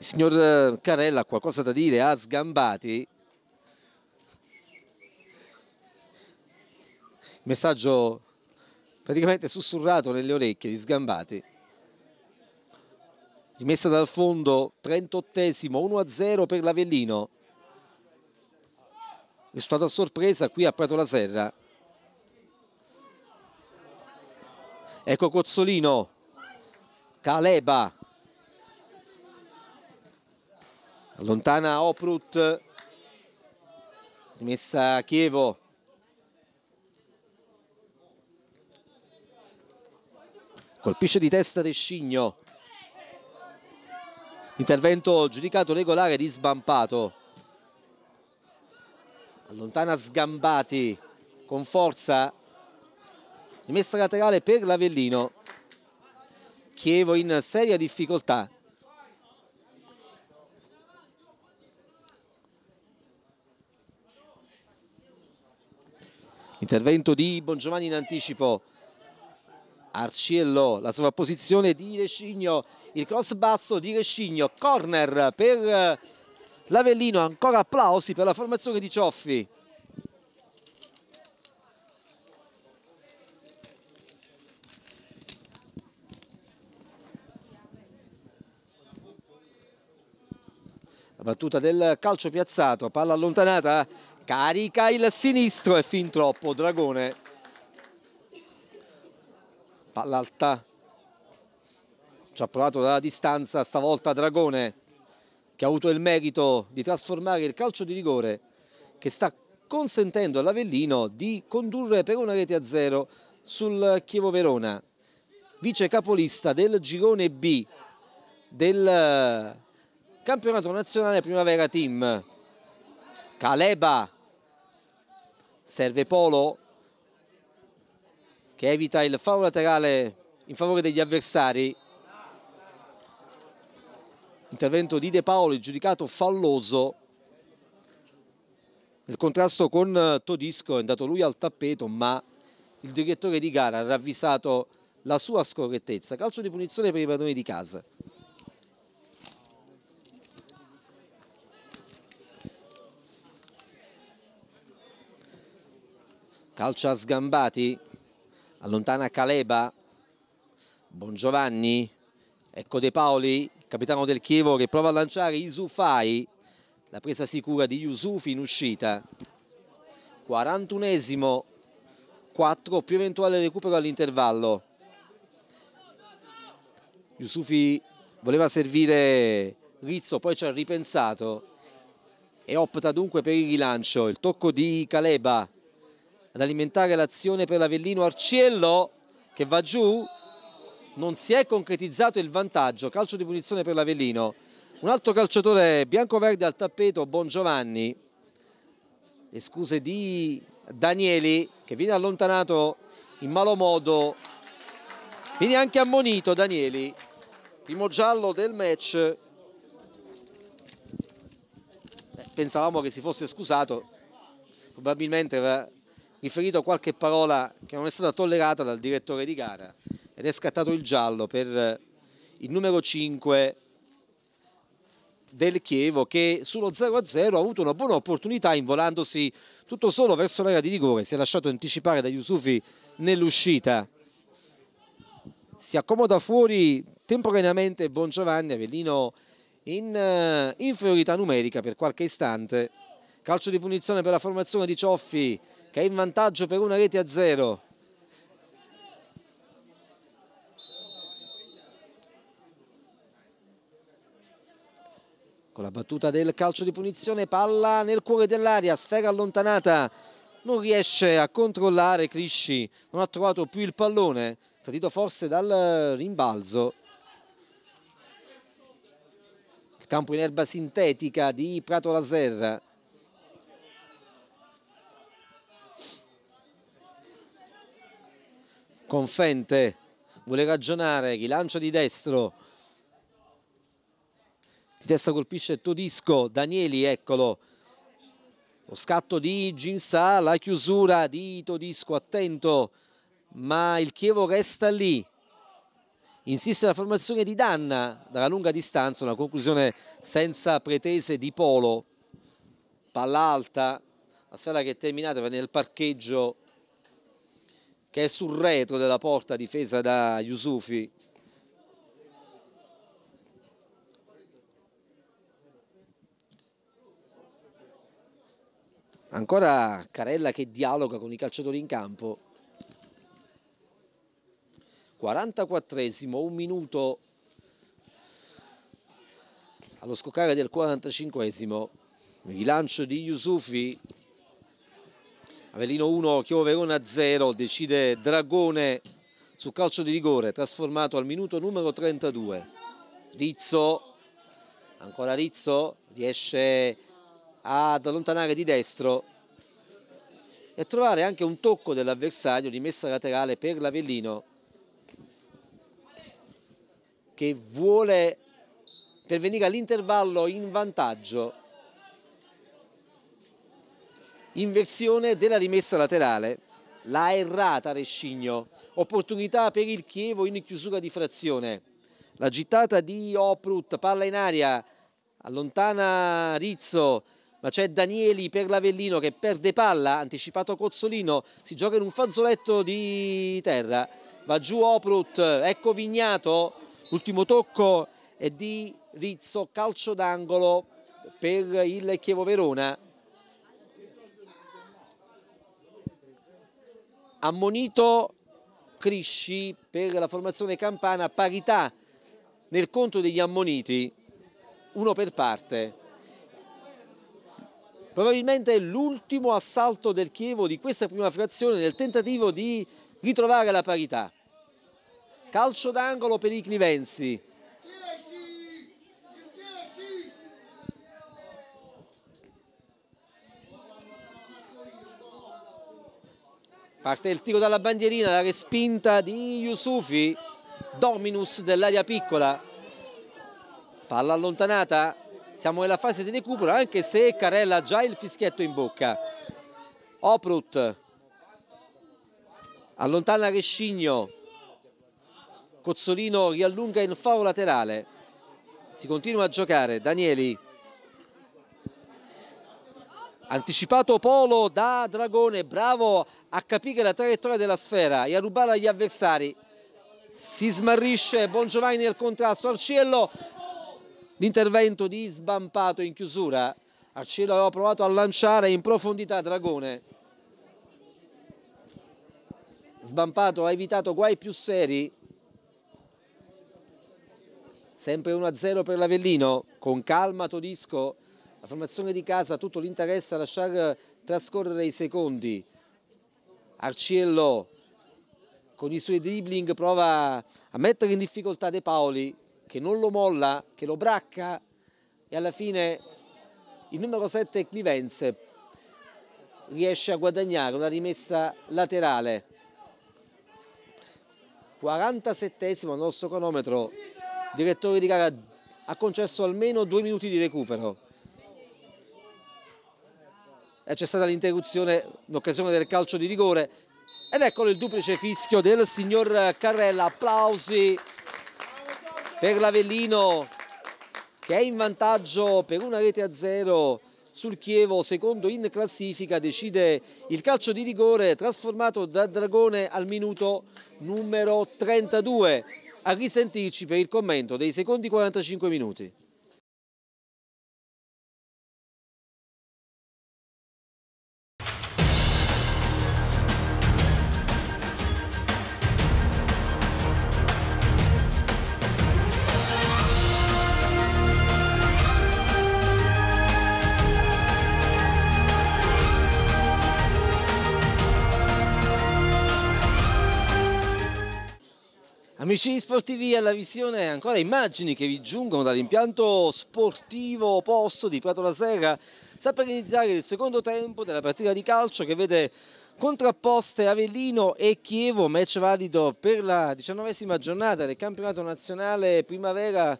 Il signor Carella ha qualcosa da dire a Sgambati. Messaggio praticamente sussurrato nelle orecchie di Sgambati. Rimessa dal fondo, 38esimo, 1-0 per l'Avellino. Risultato a sorpresa qui a Prato la Serra. Ecco Cozzolino, Caleba, Allontana Oprut. Rimessa Chievo. Colpisce di testa Rescigno. Intervento giudicato regolare di Sbampato. Allontana Sgambati con forza. Rimessa laterale per l'Avellino. Chievo in seria difficoltà. Intervento di Bongiovanni in anticipo. Arciello, la sovrapposizione di Recigno, il cross basso di Recigno, corner per eh, l'Avellino, ancora applausi per la formazione di Cioffi. La battuta del calcio piazzato, palla allontanata carica il sinistro e fin troppo Dragone palla alta ci ha provato dalla distanza stavolta Dragone che ha avuto il merito di trasformare il calcio di rigore che sta consentendo all'Avellino di condurre per una rete a zero sul Chievo Verona vice capolista del girone B del eh, campionato nazionale primavera team Caleba serve Polo che evita il fallo laterale in favore degli avversari intervento di De Paolo giudicato falloso nel contrasto con eh, Todisco è andato lui al tappeto ma il direttore di gara ha ravvisato la sua scorrettezza calcio di punizione per i padroni di casa calcia sgambati, allontana Caleba, Bongiovanni, ecco De Paoli, capitano del Chievo che prova a lanciare Isufai, la presa sicura di Yusufi in uscita, 41esimo, 4 più eventuale recupero all'intervallo. Yusufi voleva servire Rizzo, poi ci ha ripensato e opta dunque per il rilancio, il tocco di Caleba, ad alimentare l'azione per l'Avellino Arciello che va giù, non si è concretizzato il vantaggio, calcio di punizione per l'Avellino. Un altro calciatore bianco-verde al tappeto, Buongiovanni le scuse di Danieli che viene allontanato in malo modo, viene anche ammonito Danieli, primo giallo del match. Beh, pensavamo che si fosse scusato, probabilmente riferito qualche parola che non è stata tollerata dal direttore di gara ed è scattato il giallo per eh, il numero 5 del Chievo che sullo 0-0 ha avuto una buona opportunità involandosi tutto solo verso l'area di rigore, si è lasciato anticipare da Yusufi nell'uscita. Si accomoda fuori temporaneamente Bongiovanni, Avellino in eh, inferiorità numerica per qualche istante. Calcio di punizione per la formazione di Cioffi che è in vantaggio per una rete a zero. Con la battuta del calcio di punizione, palla nel cuore dell'aria, sfera allontanata. Non riesce a controllare Crisci, non ha trovato più il pallone, tradito forse dal rimbalzo. Il campo in erba sintetica di Prato Laserra. Confente vuole ragionare, rilancio di destro. Di testa colpisce Todisco, Danieli, eccolo. Lo scatto di Ginsa, la chiusura di Todisco, attento, ma il Chievo resta lì. Insiste la formazione di Danna dalla lunga distanza, una conclusione senza pretese di Polo. Palla alta, la sfera che è terminata va nel parcheggio che è sul retro della porta difesa da Yusufi. Ancora Carella che dialoga con i calciatori in campo. 44esimo, un minuto allo scoccare del 45esimo. Rilancio di Yusufi Avellino 1, Chiovo Verona 0, decide Dragone su calcio di rigore, trasformato al minuto numero 32. Rizzo, ancora Rizzo, riesce ad allontanare di destro e a trovare anche un tocco dell'avversario di messa laterale per l'Avellino che vuole per venire all'intervallo in vantaggio Inversione della rimessa laterale, la errata Rescigno, opportunità per il Chievo in chiusura di frazione. La gittata di Oprut, palla in aria, allontana Rizzo, ma c'è Danieli per l'Avellino che perde palla, anticipato Cozzolino, si gioca in un fazzoletto di terra, va giù Oprut, ecco Vignato, l'ultimo tocco è di Rizzo, calcio d'angolo per il Chievo Verona, ammonito Crisci per la formazione campana parità nel conto degli ammoniti, uno per parte. Probabilmente l'ultimo assalto del Chievo di questa prima frazione nel tentativo di ritrovare la parità. Calcio d'angolo per i Clivenzi. Parte il tiro dalla bandierina, la respinta di Yusufi, Dominus dell'area piccola. Palla allontanata, siamo nella fase di recupero anche se Carella ha già il fischietto in bocca. Oprut allontana Rescigno, Cozzolino riallunga in favo laterale, si continua a giocare, Danieli Anticipato Polo da Dragone, bravo a capire la traiettoria della sfera e a rubare agli avversari. Si smarrisce Bongiovanni nel contrasto, Arciello, l'intervento di Sbampato in chiusura. Arciello aveva provato a lanciare in profondità Dragone. Sbampato ha evitato guai più seri. Sempre 1-0 per l'Avellino, con calma Todisco la formazione di casa, ha tutto l'interesse a lasciare trascorrere i secondi. Arciello con i suoi dribbling prova a mettere in difficoltà De Paoli che non lo molla, che lo bracca e alla fine il numero 7 Clivenze riesce a guadagnare una rimessa laterale 47esimo al nostro cronometro direttore di gara ha concesso almeno due minuti di recupero eh, c'è stata l'interruzione in occasione del calcio di rigore ed eccolo il duplice fischio del signor Carrella, applausi per l'Avellino che è in vantaggio per una rete a zero sul Chievo, secondo in classifica, decide il calcio di rigore trasformato da Dragone al minuto numero 32. A risentirci per il commento dei secondi 45 minuti. Amici sportivi alla visione ancora immagini che vi giungono dall'impianto sportivo posto di Prato la Serra. Sta per iniziare il secondo tempo della partita di calcio che vede contrapposte Avellino e Chievo, match valido per la diciannovesima giornata del campionato nazionale primavera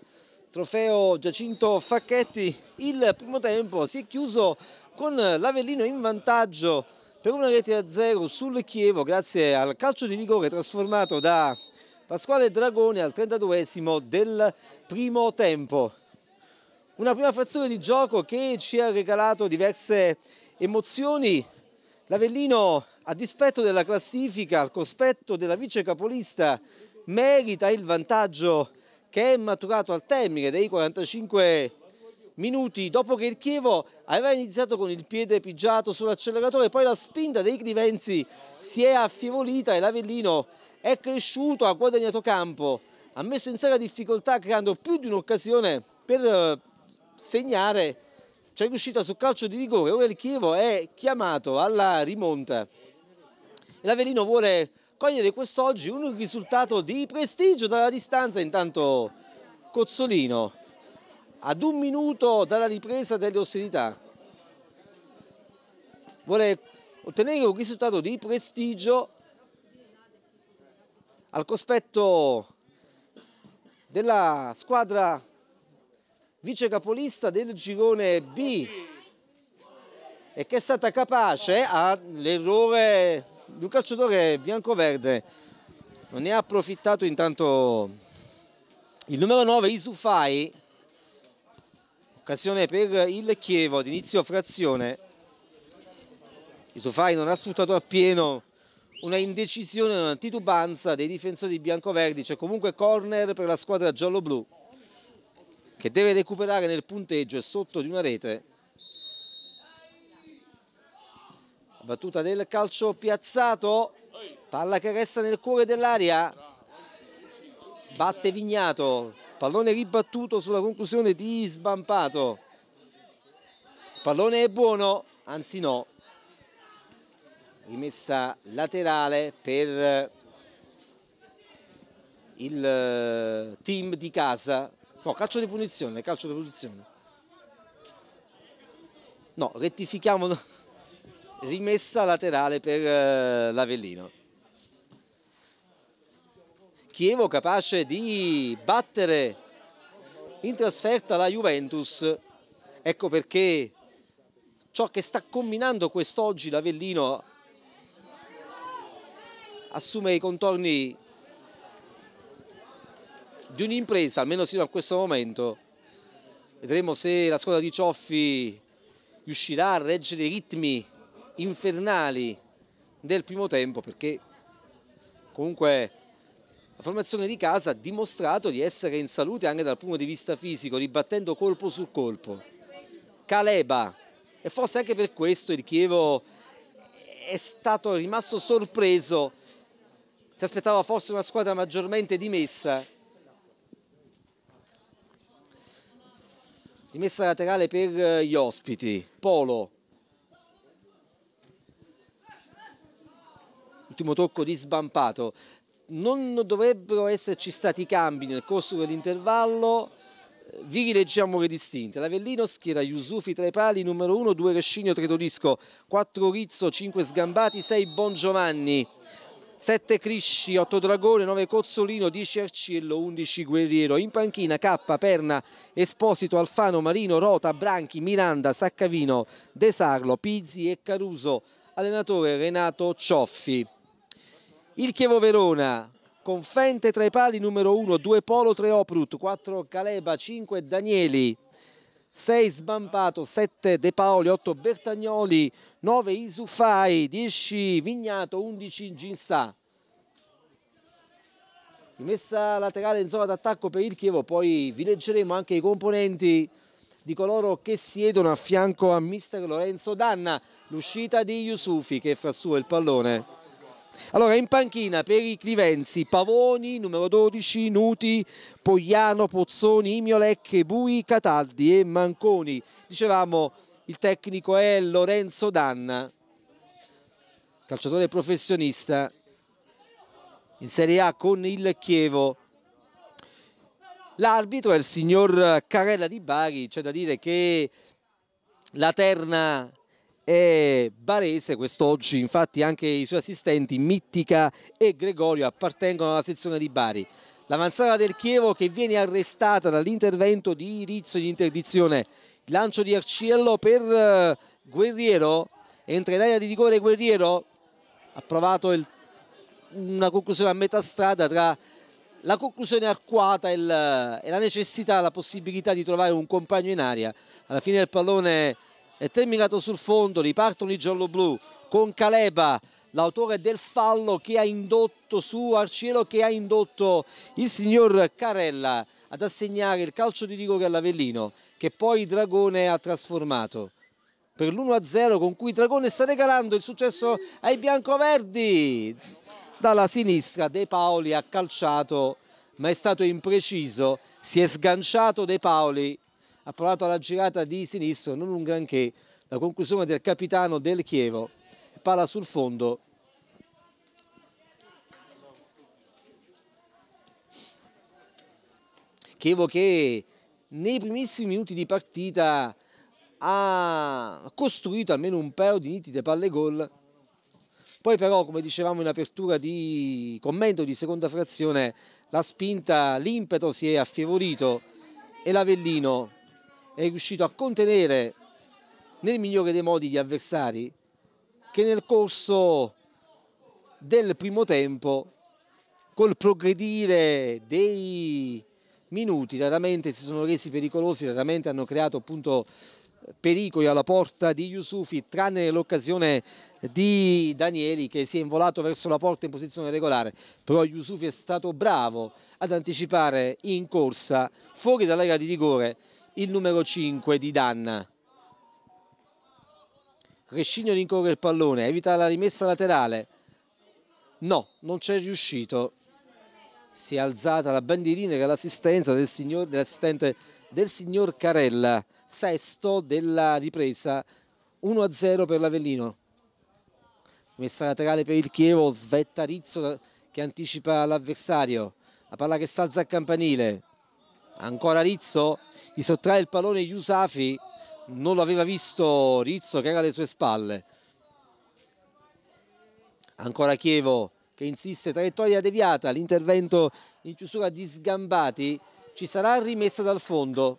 trofeo Giacinto Facchetti. Il primo tempo si è chiuso con l'Avellino in vantaggio per una rete a zero sul Chievo grazie al calcio di rigore trasformato da Pasquale Dragone al 32esimo del primo tempo. Una prima frazione di gioco che ci ha regalato diverse emozioni. L'Avellino, a dispetto della classifica, al cospetto della vice capolista, merita il vantaggio che è maturato al termine dei 45 minuti dopo che il Chievo aveva iniziato con il piede pigiato sull'acceleratore, poi la spinta dei Crivenzi si è affievolita e l'Avellino è cresciuto, ha guadagnato campo, ha messo in seria difficoltà creando più di un'occasione per eh, segnare, c'è riuscita sul calcio di rigore, ora il Chievo è chiamato alla rimonta. L'Avelino vuole cogliere quest'oggi un risultato di prestigio dalla distanza, intanto Cozzolino ad un minuto dalla ripresa delle ostilità vuole ottenere un risultato di prestigio al cospetto della squadra vice capolista del girone B e che è stata capace all'errore di un calciatore bianco-verde non ne ha approfittato intanto il numero 9 Isufai occasione per il Chievo ad inizio frazione Isufai non ha sfruttato appieno una indecisione, una titubanza dei difensori biancoverdi, c'è cioè comunque corner per la squadra gialloblu che deve recuperare nel punteggio e sotto di una rete. Battuta del calcio piazzato, palla che resta nel cuore dell'aria, batte Vignato, pallone ribattuto sulla conclusione di Sbampato. Pallone è buono, anzi no, rimessa laterale per eh, il eh, team di casa no calcio di punizione calcio di punizione no rettifichiamo [LAUGHS] rimessa laterale per eh, l'Avellino Chievo capace di battere in trasferta la Juventus ecco perché ciò che sta combinando quest'oggi l'Avellino assume i contorni di un'impresa, almeno sino a questo momento. Vedremo se la squadra di Cioffi riuscirà a reggere i ritmi infernali del primo tempo perché comunque la formazione di casa ha dimostrato di essere in salute anche dal punto di vista fisico, ribattendo colpo su colpo. Caleba e forse anche per questo il Chievo è stato rimasto sorpreso si aspettava fosse una squadra maggiormente dimessa. Dimessa laterale per eh, gli ospiti. Polo. Ultimo tocco di sbampato. Non dovrebbero esserci stati cambi nel corso dell'intervallo eh, vi rileggiamo le distinte. L'Avellino schiera Yusufi tra i pali, numero 1, 2 Rescinio, 3 Todisco, 4 Rizzo, 5 Sgambati, 6 Bongiovanni. 7 Crisci, 8 Dragone, 9 Cozzolino, 10 Arciello, 11 Guerriero. In panchina K, Perna, Esposito, Alfano, Marino, Rota, Branchi, Miranda, Saccavino, De Sarlo, Pizzi e Caruso. Allenatore Renato Cioffi. Il Chievo Verona, Confente tra i pali numero 1, 2 Polo, 3 Oprut, 4 Caleba, 5 Danieli. 6 Sbampato, 7 De Paoli, 8 Bertagnoli, 9 Isufai, 10 Vignato, 11 Ginsà. Rimessa laterale in zona d'attacco per il Chievo, poi vi leggeremo anche i componenti di coloro che siedono a fianco a mister Lorenzo Danna, l'uscita di Yusufi che fa suo il pallone allora in panchina per i clivenzi Pavoni, numero 12, Nuti, Pogliano, Pozzoni, Imiolec, Bui, Cataldi e Manconi. Dicevamo il tecnico è Lorenzo Danna, calciatore professionista in Serie A con il Chievo. L'arbitro è il signor Carella di Bari, c'è da dire che la terna è barese quest'oggi, infatti anche i suoi assistenti Mittica e Gregorio appartengono alla sezione di Bari. L'avanzata del Chievo che viene arrestata dall'intervento di Rizzo di interdizione. Lancio di Arciello per eh, Guerriero, entra in area di rigore Guerriero, ha provato il, una conclusione a metà strada tra la conclusione arcuata e la necessità, la possibilità di trovare un compagno in aria. Alla fine il pallone è terminato sul fondo, ripartono i giallo con Caleba l'autore del fallo che ha indotto su Arcielo, che ha indotto il signor Carella ad assegnare il calcio di rigore all'Avellino, che poi Dragone ha trasformato per l'1-0 con cui Dragone sta regalando il successo ai biancoverdi. Dalla sinistra De Paoli ha calciato, ma è stato impreciso, si è sganciato De Paoli ha provato alla girata di sinistro, non un granché, la conclusione del capitano del Chievo, palla sul fondo. Chievo che nei primissimi minuti di partita ha costruito almeno un paio di nitide palle gol poi però, come dicevamo in apertura di commento di seconda frazione, la spinta, l'impeto si è affievolito e l'Avellino è riuscito a contenere nel migliore dei modi gli avversari che nel corso del primo tempo col progredire dei minuti raramente si sono resi pericolosi raramente hanno creato appunto pericoli alla porta di Yusufi tranne l'occasione di Danieli che si è involato verso la porta in posizione regolare però Yusufi è stato bravo ad anticipare in corsa fuori dall'area di rigore il numero 5 di Danna. Rescigno rincorre il pallone, evita la rimessa laterale. No, non c'è riuscito. Si è alzata la bandierina che è l'assistenza del del signor Carella, sesto della ripresa, 1-0 per l'Avellino. Messa laterale per il Chievo, svetta Rizzo che anticipa l'avversario. La palla che salza a campanile. Ancora Rizzo, gli sottrae il pallone Yusafi non lo aveva visto Rizzo che era alle sue spalle ancora Chievo che insiste traiettoria deviata l'intervento in chiusura di Sgambati ci sarà rimessa dal fondo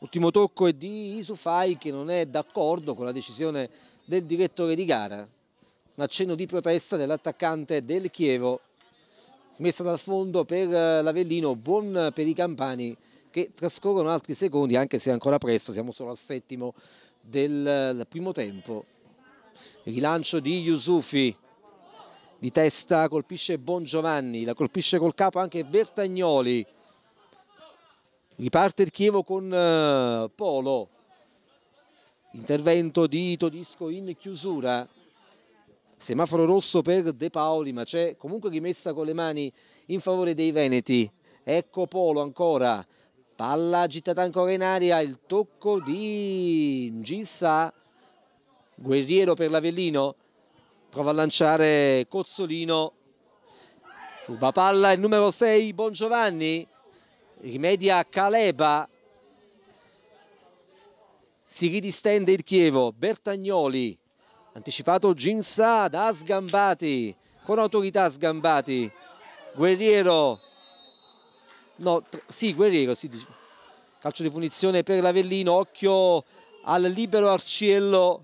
ultimo tocco è di Isufai che non è d'accordo con la decisione del direttore di gara un accenno di protesta dell'attaccante del Chievo messa dal fondo per eh, l'Avellino buon per i Campani che trascorrono altri secondi anche se ancora presto, siamo solo al settimo del primo tempo. rilancio di Yusufi, di testa colpisce Bongiovanni, la colpisce col capo anche Bertagnoli. Riparte il Chievo con uh, Polo. Intervento di Todisco in chiusura. Semaforo rosso per De Paoli, ma c'è comunque rimessa con le mani in favore dei Veneti. Ecco Polo ancora, Palla gittata ancora in aria, il tocco di Gissa, guerriero per l'Avellino, prova a lanciare Cozzolino, ruba palla il numero 6 Bongiovanni, rimedia Caleba, si ridistende il Chievo, Bertagnoli, anticipato Ginsa da Sgambati, con autorità Sgambati, Guerriero no, sì, Guerriero, sì, calcio di punizione per l'Avellino, occhio al libero Arciello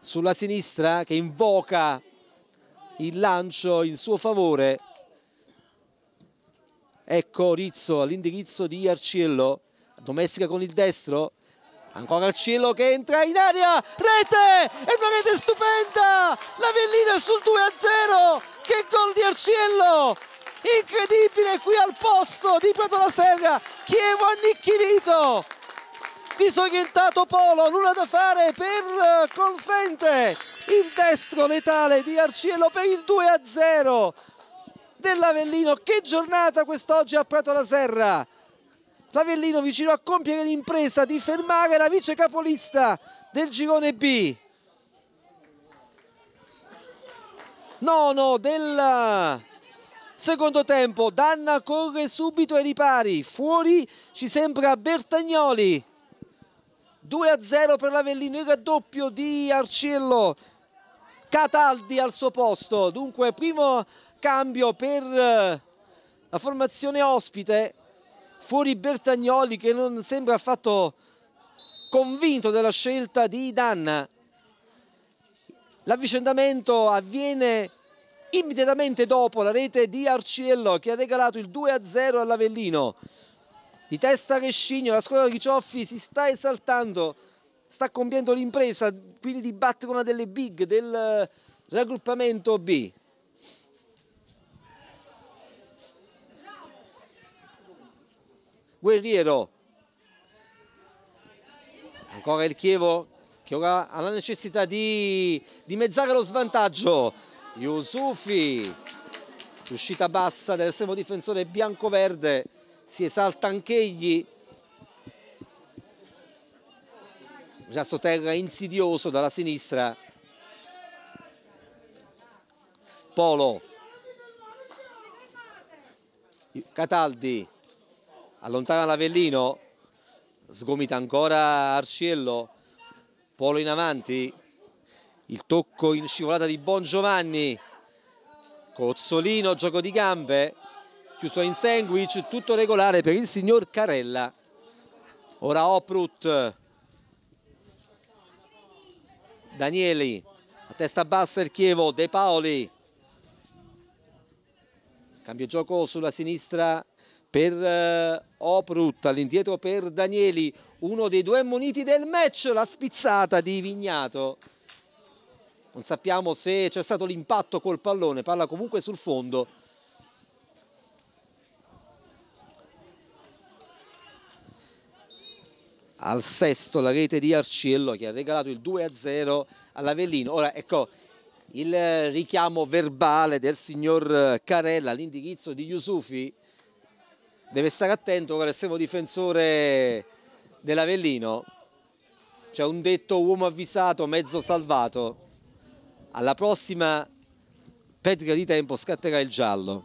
sulla sinistra che invoca il lancio in suo favore. Ecco Rizzo all'indirizzo di Arciello, domestica con il destro, Ancora Arciello che entra in aria, rete! E una rete stupenda! l'Avellino è sul 2-0! Che gol di Arciello! incredibile qui al posto di Pietro La Serra Chievo annichilito disorientato Polo nulla da fare per Confente, il destro letale di Arciello per il 2 a 0 dell'Avellino che giornata quest'oggi a Prato La Serra l'Avellino vicino a compiere l'impresa di fermare la vice capolista del girone B nono della Secondo tempo, Danna corre subito ai ripari, fuori ci sembra Bertagnoli. 2-0 per l'Avellino, il raddoppio di Arcello, Cataldi al suo posto. Dunque primo cambio per eh, la formazione ospite, fuori Bertagnoli che non sembra affatto convinto della scelta di Danna. L'avvicendamento avviene immediatamente dopo la rete di Arciello che ha regalato il 2-0 all'Avellino di testa Rescigno, la squadra di Cioffi si sta esaltando sta compiendo l'impresa quindi di battere una delle big del raggruppamento B Guerriero ancora il Chievo che ora ha la necessità di dimezzare lo svantaggio Yusufi, uscita bassa dell'estremo difensore bianco-verde, si esalta anch'egli. Già sotterra insidioso dalla sinistra. Polo. Cataldi allontana l'Avellino, sgomita ancora Arciello, Polo in avanti, il tocco in scivolata di Bon Giovanni Cozzolino, gioco di gambe chiuso in sandwich tutto regolare per il signor Carella ora Oprut Danieli a testa bassa il Chievo De Paoli cambio gioco sulla sinistra per eh, Oprut all'indietro per Danieli uno dei due muniti del match la spizzata di Vignato non sappiamo se c'è stato l'impatto col pallone, palla comunque sul fondo. Al sesto la rete di Arcillo che ha regalato il 2-0 all'Avellino. Ora ecco il richiamo verbale del signor Carella all'indirizzo di Yusufi. Deve stare attento con l'estremo difensore dell'Avellino. C'è un detto uomo avvisato, mezzo salvato alla prossima perdita di tempo scatterà il giallo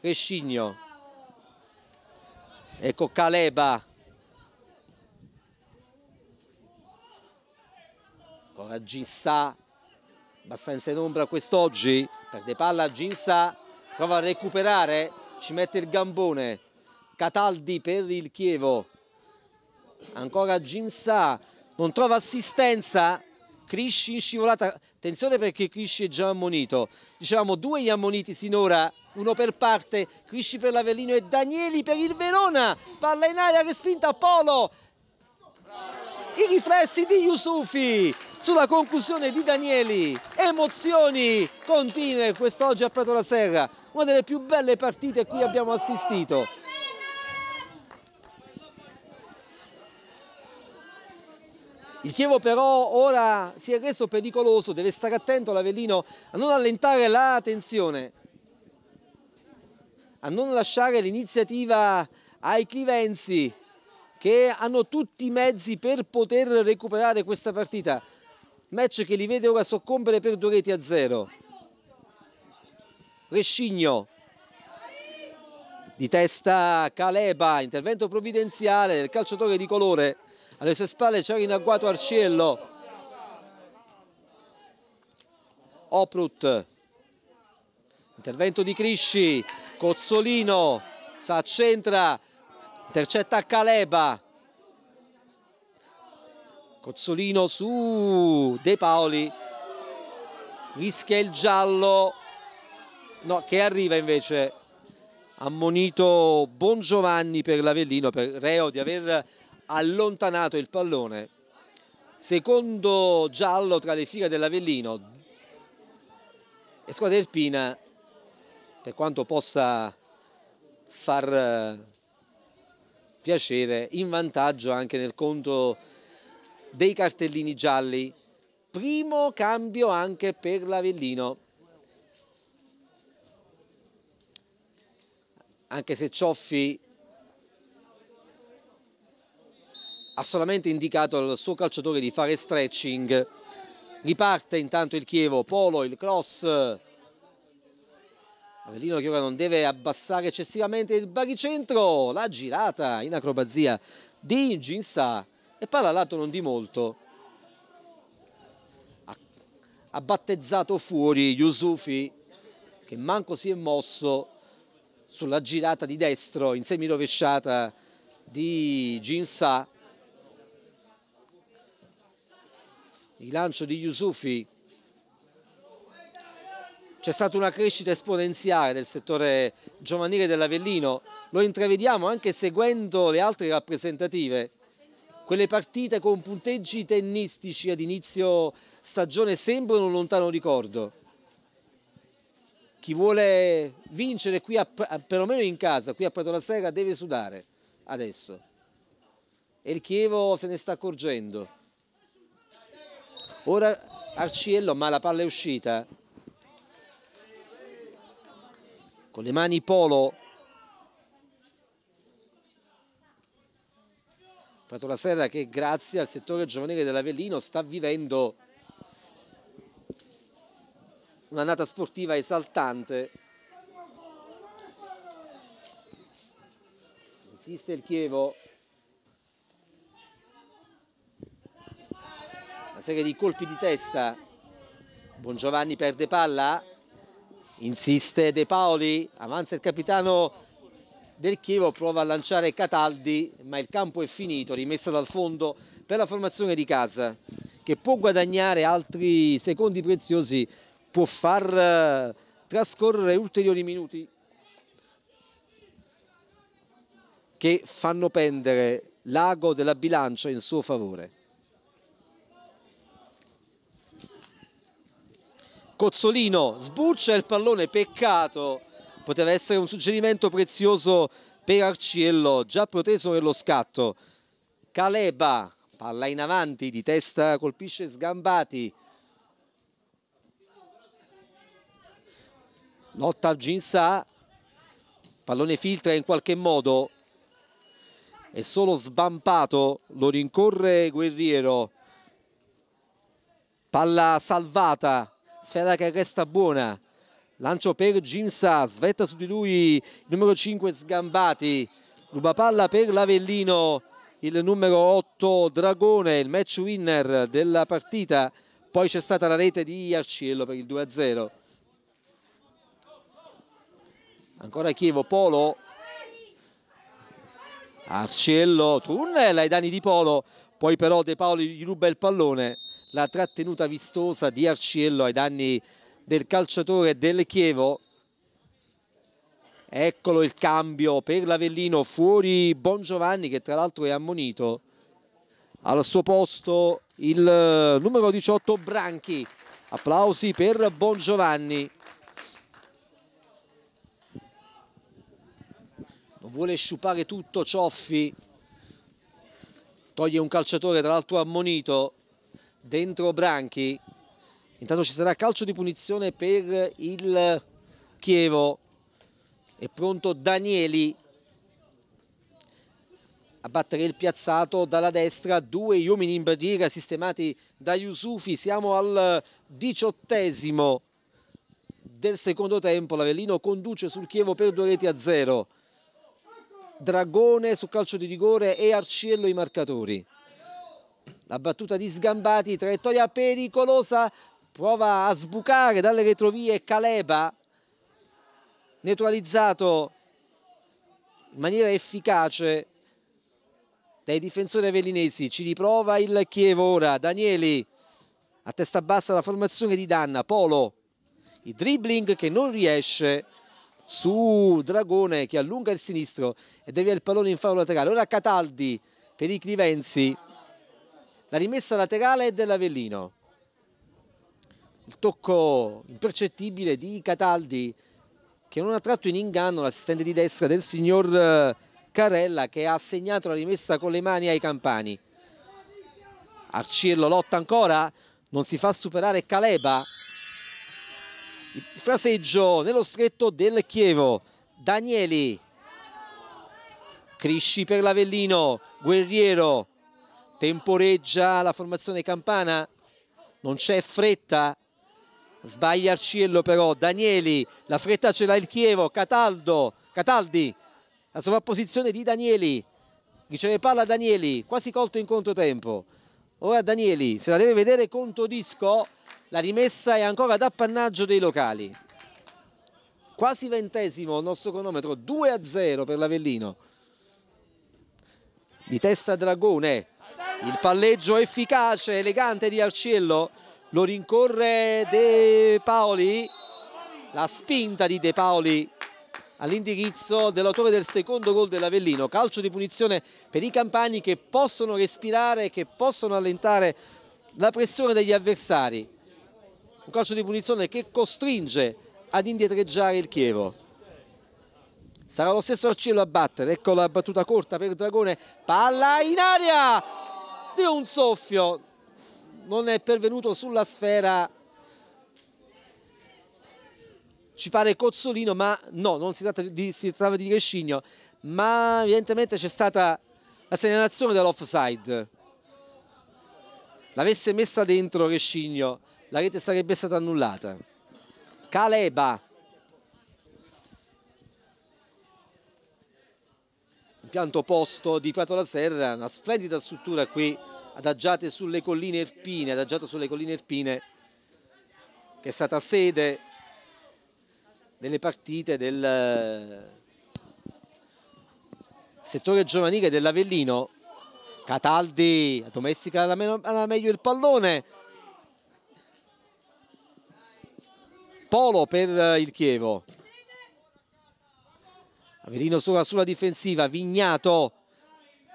Rescigno ecco Caleba ancora Ginsa abbastanza in ombra quest'oggi perde palla Ginsa prova a recuperare ci mette il gambone Cataldi per il Chievo ancora Ginsa non trova assistenza Crisci in scivolata Attenzione perché Crisci è già ammonito. Dicevamo due gli ammoniti sinora, uno per parte, Crisci per l'Avellino e Danieli per il Verona. Palla in aria, respinta a Polo. I riflessi di Yusufi sulla conclusione di Danieli. Emozioni continue quest'oggi a Prato la Serra. Una delle più belle partite a cui abbiamo assistito. Il Chievo però ora si è reso pericoloso, deve stare attento l'Avellino a non allentare la tensione, a non lasciare l'iniziativa ai clivensi che hanno tutti i mezzi per poter recuperare questa partita. Match che li vede ora soccombere per due reti a zero. Rescigno di testa Caleba, intervento provvidenziale del calciatore di colore alle sue spalle c'è in agguato Arciello Oprut intervento di Crisci Cozzolino s'accentra intercetta Caleba Cozzolino su De Paoli rischia il giallo no, che arriva invece ammonito Bongiovanni per l'Avellino per reo di aver allontanato il pallone. Secondo giallo tra le file dell'Avellino e squadra Pina per quanto possa far eh, piacere in vantaggio anche nel conto dei cartellini gialli. Primo cambio anche per l'Avellino. Anche se Cioffi ha solamente indicato al suo calciatore di fare stretching. Riparte intanto il Chievo, Polo, il cross. Avellino che ora non deve abbassare eccessivamente il baricentro, la girata in acrobazia di Ginsa e palla lato non di molto. Ha, battezzato fuori Yusufi che manco si è mosso sulla girata di destro in semirovesciata di Ginsa il lancio di Yusufi c'è stata una crescita esponenziale del settore giovanile dell'Avellino, lo intravediamo anche seguendo le altre rappresentative, quelle partite con punteggi tennistici ad inizio stagione sembrano un lontano ricordo. Chi vuole vincere qui, a, perlomeno in casa, qui a Prato la Serra, deve sudare adesso. E il Chievo se ne sta accorgendo ora Arciello ma la palla è uscita con le mani Polo Prato La Serra che grazie al settore giovanile dell'Avellino sta vivendo un'annata sportiva esaltante insiste il Chievo serie di colpi di testa. Bongiovanni perde palla, insiste De Paoli, avanza il capitano del Chievo, prova a lanciare Cataldi, ma il campo è finito, rimessa dal fondo per la formazione di casa, che può guadagnare altri secondi preziosi, può far eh, trascorrere ulteriori minuti che fanno pendere l'ago della bilancia in suo favore. Cozzolino sbuccia il pallone, peccato, poteva essere un suggerimento prezioso per Arciello, già proteso nello scatto. Caleba, palla in avanti, di testa colpisce Sgambati. Lotta a Ginsa, pallone filtra in qualche modo, è solo sbampato, lo rincorre Guerriero. Palla salvata sfera che resta buona lancio per Ginsa svetta su di lui il numero 5 Sgambati ruba palla per l'Avellino il numero 8 Dragone il match winner della partita poi c'è stata la rete di Arciello per il 2-0 ancora Chievo Polo Arciello tunnel ai danni di Polo poi però De Paoli gli ruba il pallone la trattenuta vistosa di Arciello ai danni del calciatore del Chievo. Eccolo il cambio per l'Avellino, fuori Bongiovanni che tra l'altro è ammonito. Al suo posto il eh, numero 18 Branchi. Applausi per Bongiovanni. Non vuole sciupare tutto Cioffi. Toglie un calciatore tra l'altro ammonito dentro Branchi. Intanto ci sarà calcio di punizione per il Chievo. È pronto Danieli a battere il piazzato dalla destra, due uomini in bandiera sistemati da Yusufi, siamo al diciottesimo del secondo tempo, l'Avellino conduce sul Chievo per due reti a zero, Dragone sul calcio di rigore e Arciello i marcatori. La battuta di Sgambati, traiettoria pericolosa, prova a sbucare dalle retrovie Caleba, neutralizzato in maniera efficace dai difensori avellinesi. Ci riprova il Chievo ora, Danieli a testa bassa la formazione di Danna, Polo, il dribbling che non riesce su Dragone che allunga il sinistro e devia il pallone in faro laterale. Ora Cataldi per i Crivenzi. La rimessa laterale è dell'Avellino. Il tocco impercettibile di Cataldi che non ha tratto in inganno l'assistente di destra del signor eh, Carella che ha segnato la rimessa con le mani ai campani. Arciello lotta ancora, non si fa superare Caleba. Il fraseggio nello stretto del Chievo. Danieli. Crisci per l'Avellino. Guerriero temporeggia la formazione campana non c'è fretta sbaglia Arciello però Danieli la fretta ce l'ha il Chievo Cataldo Cataldi la sovrapposizione di Danieli riceve palla Danieli quasi colto in controtempo ora Danieli se la deve vedere conto disco la rimessa è ancora d'appannaggio dei locali quasi ventesimo il nostro cronometro 2 a 0 per l'Avellino di testa Dragone il palleggio efficace, elegante di Arciello lo rincorre De Paoli la spinta di De Paoli all'indirizzo dell'autore del secondo gol dell'Avellino calcio di punizione per i campani che possono respirare, che possono allentare la pressione degli avversari un calcio di punizione che costringe ad indietreggiare il Chievo sarà lo stesso Arciello a battere ecco la battuta corta per Dragone palla in aria e un soffio non è pervenuto sulla sfera ci pare Cozzolino ma no, non si tratta di, si tratta di Crescigno ma evidentemente c'è stata la segnalazione dell'offside l'avesse messa dentro Crescigno la rete sarebbe stata annullata Caleba pianto posto di Prato la Serra, una splendida struttura qui adagiata sulle colline Erpine, adagiata sulle colline Erpine che è stata sede delle partite del eh, settore giovanile dell'Avellino. Cataldi domestica alla meglio il pallone. Polo per eh, il Chievo. Averino sulla, sulla difensiva, Vignato,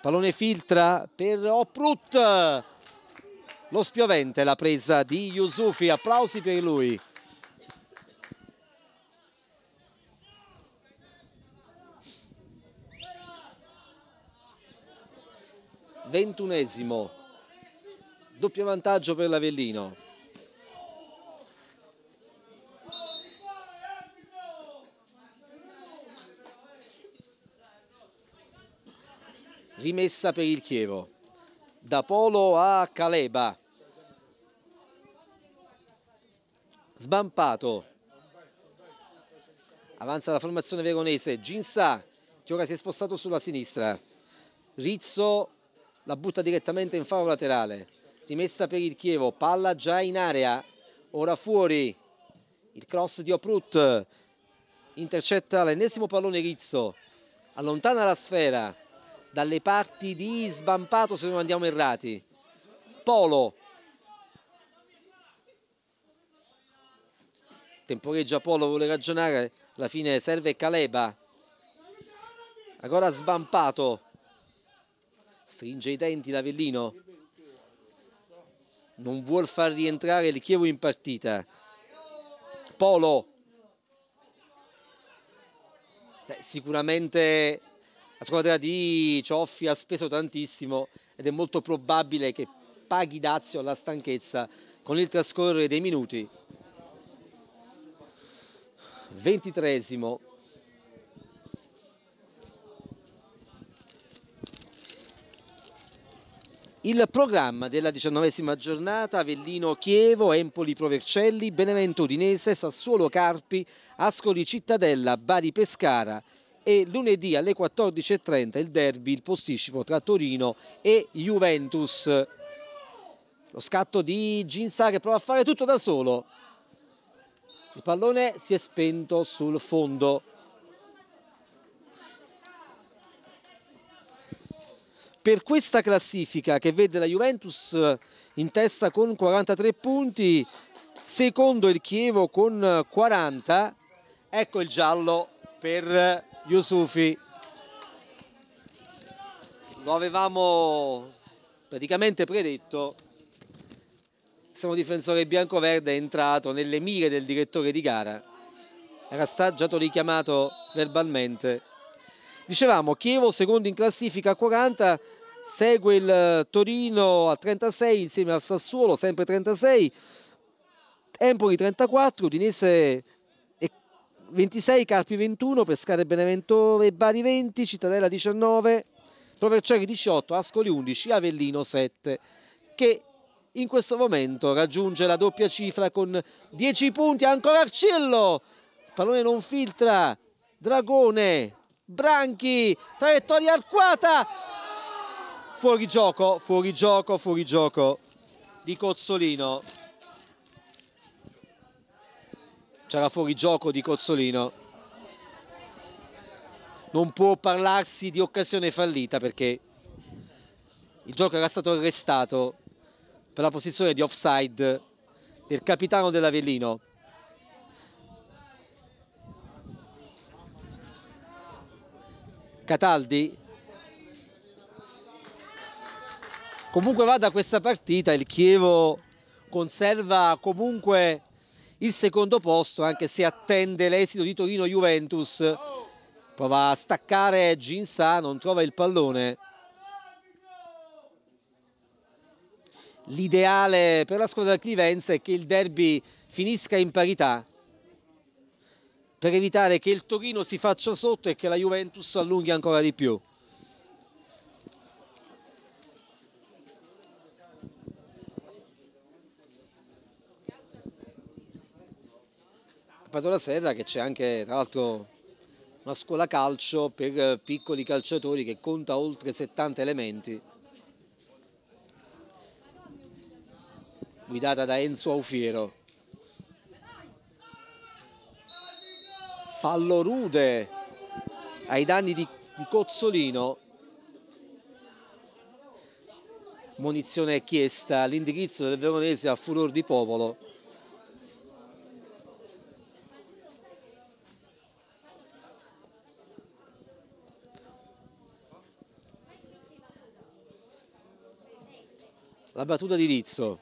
pallone filtra per Oprut, lo spiovente la presa di Yusufi, applausi per lui. Ventunesimo, doppio vantaggio per l'Avellino. rimessa per il Chievo da Polo a Caleba sbampato avanza la formazione veronese Ginsa che ora si è spostato sulla sinistra Rizzo la butta direttamente in faro laterale rimessa per il Chievo palla già in area ora fuori il cross di Oprut intercetta l'ennesimo pallone Rizzo allontana la sfera dalle parti di Sbampato se non andiamo errati Polo temporeggia Polo vuole ragionare alla fine serve Caleba ancora Sbampato stringe i denti l'Avellino non vuol far rientrare il Chievo in partita Polo Beh, sicuramente la squadra di Cioffi ha speso tantissimo ed è molto probabile che paghi dazio alla stanchezza con il trascorrere dei minuti. Ventitresimo. Il programma della diciannovesima giornata, Avellino Chievo, Empoli Provercelli, Benevento Udinese, Sassuolo Carpi, Ascoli Cittadella, Bari Pescara, e lunedì alle 14.30 il derby, il posticipo tra Torino e Juventus. Lo scatto di Ginza che prova a fare tutto da solo. Il pallone si è spento sul fondo. Per questa classifica che vede la Juventus in testa con 43 punti, secondo il Chievo con 40, ecco il giallo per Yusufi. Lo avevamo praticamente predetto. Siamo difensore bianco-verde è entrato nelle mire del direttore di gara. Era stato richiamato verbalmente. Dicevamo, Chievo secondo in classifica a 40, segue il eh, Torino a 36 insieme al Sassuolo, sempre 36, Empoli 34, Udinese 26, Carpi 21, Pescare Beneventore, Bari 20, Cittadella 19, Provercelli 18, Ascoli 11, Avellino 7, che in questo momento raggiunge la doppia cifra con 10 punti, ancora Arcillo, pallone non filtra, Dragone, Branchi, traiettoria arcuata, fuori gioco, fuori gioco, fuori gioco di Cozzolino c'era fuori gioco di Cozzolino non può parlarsi di occasione fallita perché il gioco era stato arrestato per la posizione di offside del capitano dell'Avellino Cataldi comunque vada questa partita il Chievo conserva comunque il secondo posto anche se attende l'esito di Torino-Juventus prova a staccare Ginsa non trova il pallone l'ideale per la squadra Clivenza è che il derby finisca in parità per evitare che il Torino si faccia sotto e che la Juventus allunghi ancora di più la Serra che c'è anche tra l'altro una scuola calcio per eh, piccoli calciatori che conta oltre 70 elementi guidata da Enzo Aufiero fallo rude ai danni di Cozzolino munizione chiesta all'indirizzo del Veronese a furor di popolo la battuta di Rizzo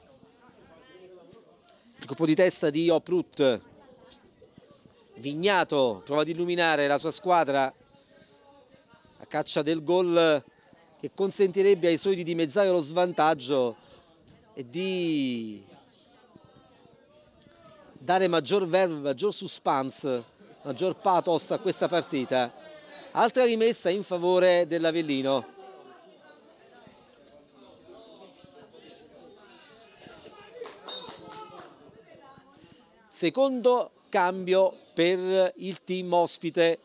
il colpo di testa di Oprut Vignato prova ad illuminare la sua squadra a caccia del gol che consentirebbe ai soliti di mezzare lo svantaggio e di dare maggior verve, maggior suspense, maggior pathos a questa partita. Altra rimessa in favore dell'Avellino. Secondo cambio per il team ospite.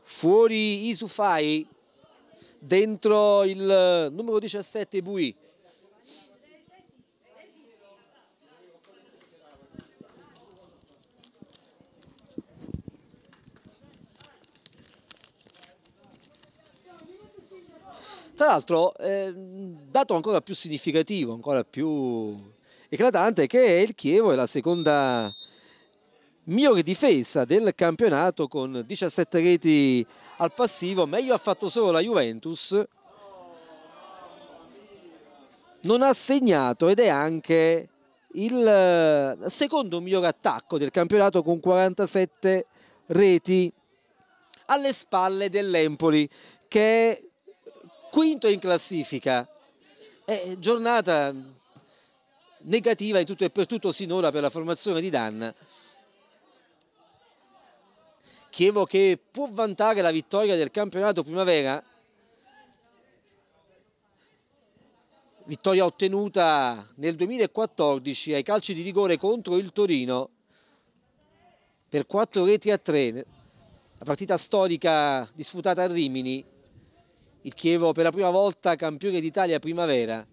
Fuori Isufai, dentro il numero 17 Bui. Tra l'altro, eh, dato ancora più significativo, ancora più eclatante che è il Chievo, è la seconda migliore difesa del campionato con 17 reti al passivo, meglio ha fatto solo la Juventus, non ha segnato ed è anche il secondo miglior attacco del campionato con 47 reti alle spalle dell'Empoli che è quinto in classifica. È giornata negativa in tutto e per tutto sinora per la formazione di Dan. Chievo che può vantare la vittoria del campionato primavera. Vittoria ottenuta nel 2014 ai calci di rigore contro il Torino per 4 reti a 3. La partita storica disputata a Rimini. Il Chievo per la prima volta campione d'Italia primavera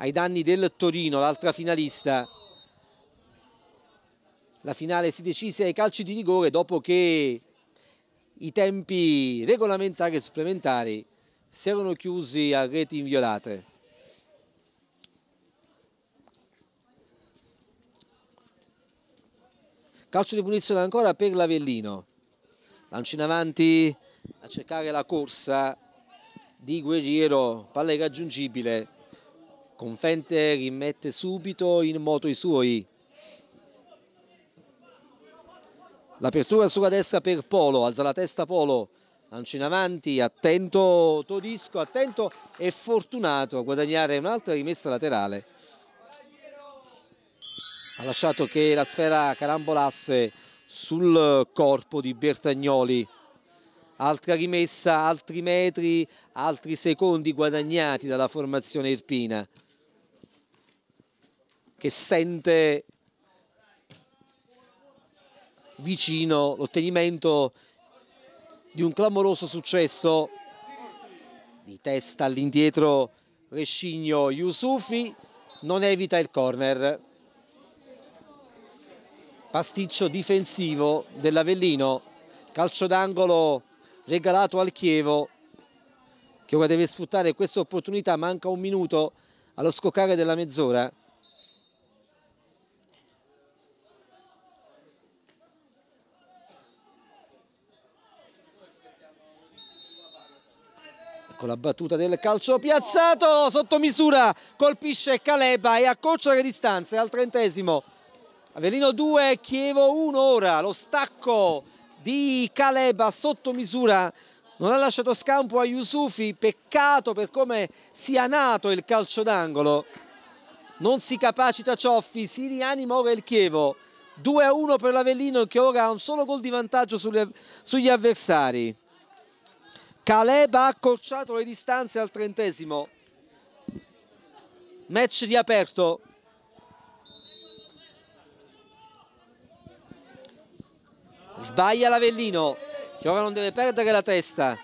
ai danni del Torino, l'altra finalista. La finale si decise ai calci di rigore dopo che i tempi regolamentari e supplementari si erano chiusi a reti inviolate. Calcio di punizione ancora per l'Avellino. Lancio in avanti a cercare la corsa di Guerriero, palla irraggiungibile con Fente rimette subito in moto i suoi. L'apertura sulla destra per Polo, alza la testa Polo, lancia in avanti, attento Todisco, attento e fortunato a guadagnare un'altra rimessa laterale. Ha lasciato che la sfera carambolasse sul corpo di Bertagnoli. Altra rimessa, altri metri, altri secondi guadagnati dalla formazione irpina che sente vicino l'ottenimento di un clamoroso successo di testa all'indietro Rescigno Yusufi non evita il corner pasticcio difensivo dell'Avellino calcio d'angolo regalato al Chievo che ora deve sfruttare questa opportunità manca un minuto allo scoccare della mezz'ora con la battuta del calcio piazzato sotto misura colpisce Caleba e accorcia le distanze al trentesimo Avellino 2 Chievo 1 ora lo stacco di Caleba sotto misura non ha lasciato scampo a Yusufi peccato per come sia nato il calcio d'angolo non si capacita Cioffi si rianima ora il Chievo 2-1 a per l'Avellino che ora ha un solo gol di vantaggio sugli avversari Caleb ha accorciato le distanze al trentesimo match di aperto. sbaglia l'Avellino che ora non deve perdere la testa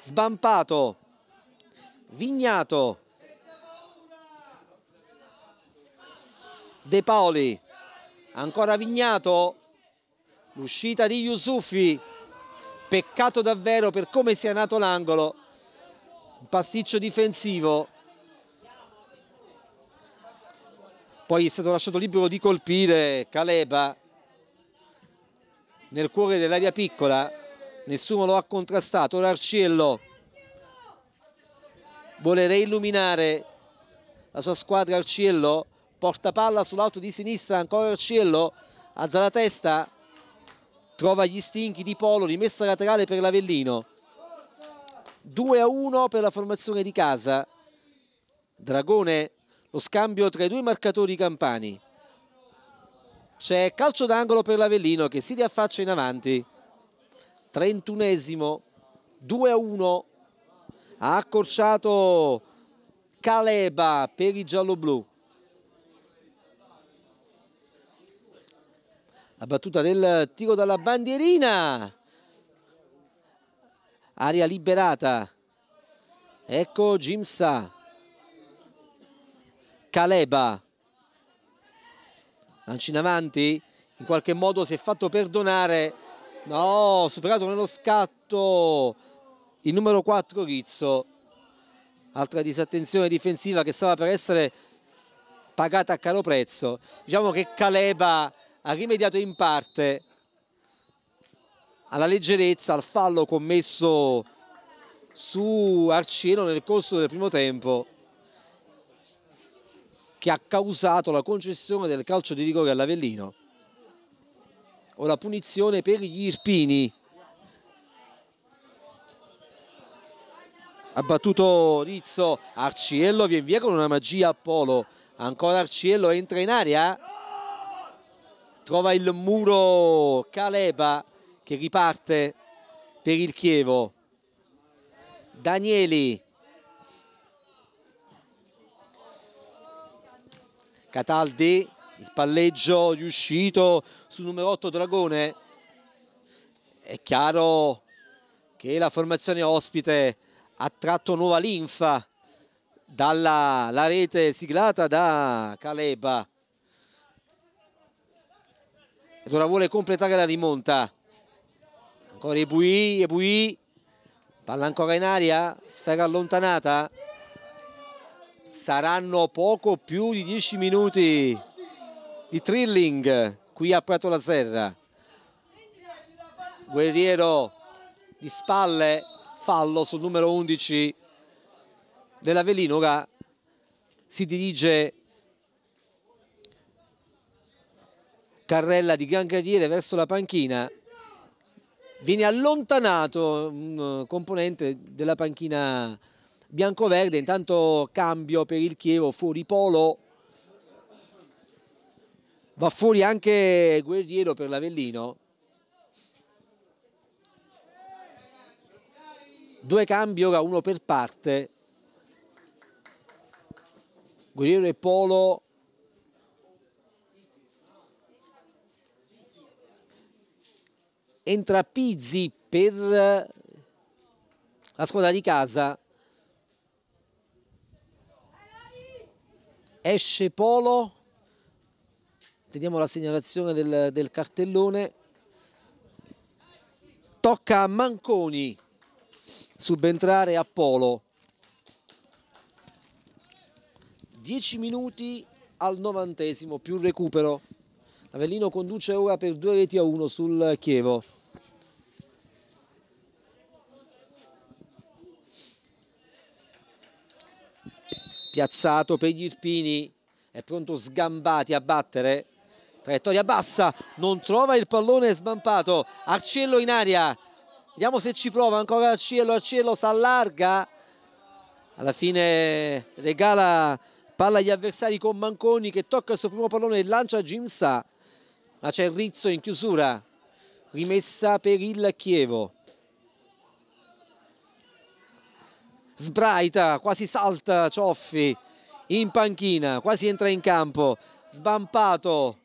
sbampato Vignato De Paoli ancora Vignato l'uscita di Yusufi peccato davvero per come sia nato l'angolo un pasticcio difensivo poi è stato lasciato libero di colpire Caleba nel cuore dell'area piccola nessuno lo ha contrastato ora Arciello vuole reilluminare la sua squadra Arciello porta palla sull'auto di sinistra ancora Arciello alza la testa trova gli stinchi di Polo, rimessa laterale per l'Avellino. 2 a 1 per la formazione di casa. Dragone, lo scambio tra i due marcatori campani. C'è calcio d'angolo per l'Avellino che si riaffaccia in avanti. 31esimo, 2 a 1. Ha accorciato Caleba per i gialloblu. La battuta del tiro dalla bandierina. Aria liberata. Ecco Gimsa. Caleba. Lancio in avanti. In qualche modo si è fatto perdonare. No, superato nello scatto. Il numero 4 Rizzo. Altra disattenzione difensiva che stava per essere pagata a caro prezzo. Diciamo che Caleba ha rimediato in parte alla leggerezza, al fallo commesso su Arcieno nel corso del primo tempo che ha causato la concessione del calcio di rigore all'Avellino o la punizione per gli Irpini ha battuto Rizzo Arciello viene via con una magia a polo ancora Arciello entra in aria trova il muro Caleba che riparte per il Chievo Danieli Cataldi il palleggio riuscito sul numero 8 Dragone è chiaro che la formazione ospite ha tratto nuova linfa dalla rete siglata da Caleba ed ora vuole completare la rimonta ancora Ebuì Ebuì palla ancora in aria sfera allontanata saranno poco più di 10 minuti di thrilling qui a Prato la Serra Guerriero di spalle fallo sul numero 11 dell'Avellino ora si dirige carrella di Gangarriere verso la panchina viene allontanato un eh, componente della panchina bianco-verde intanto cambio per il Chievo fuori Polo va fuori anche Guerriero per l'Avellino due cambi ora uno per parte Guerriero e Polo entra Pizzi per eh, la squadra di casa esce Polo teniamo la segnalazione del, del cartellone tocca a Manconi subentrare a Polo 10 minuti al novantesimo più recupero Avellino conduce ora per due reti a uno sul Chievo. Piazzato per gli Irpini, è pronto Sgambati a battere, traiettoria bassa, non trova il pallone svampato, Arciello in aria, vediamo se ci prova ancora Arciello, Arciello si allarga, alla fine regala palla agli avversari con Manconi che tocca il suo primo pallone e lancia Ginsa ma c'è Rizzo in chiusura rimessa per il Chievo sbraita, quasi salta Cioffi in panchina, quasi entra in campo, svampato,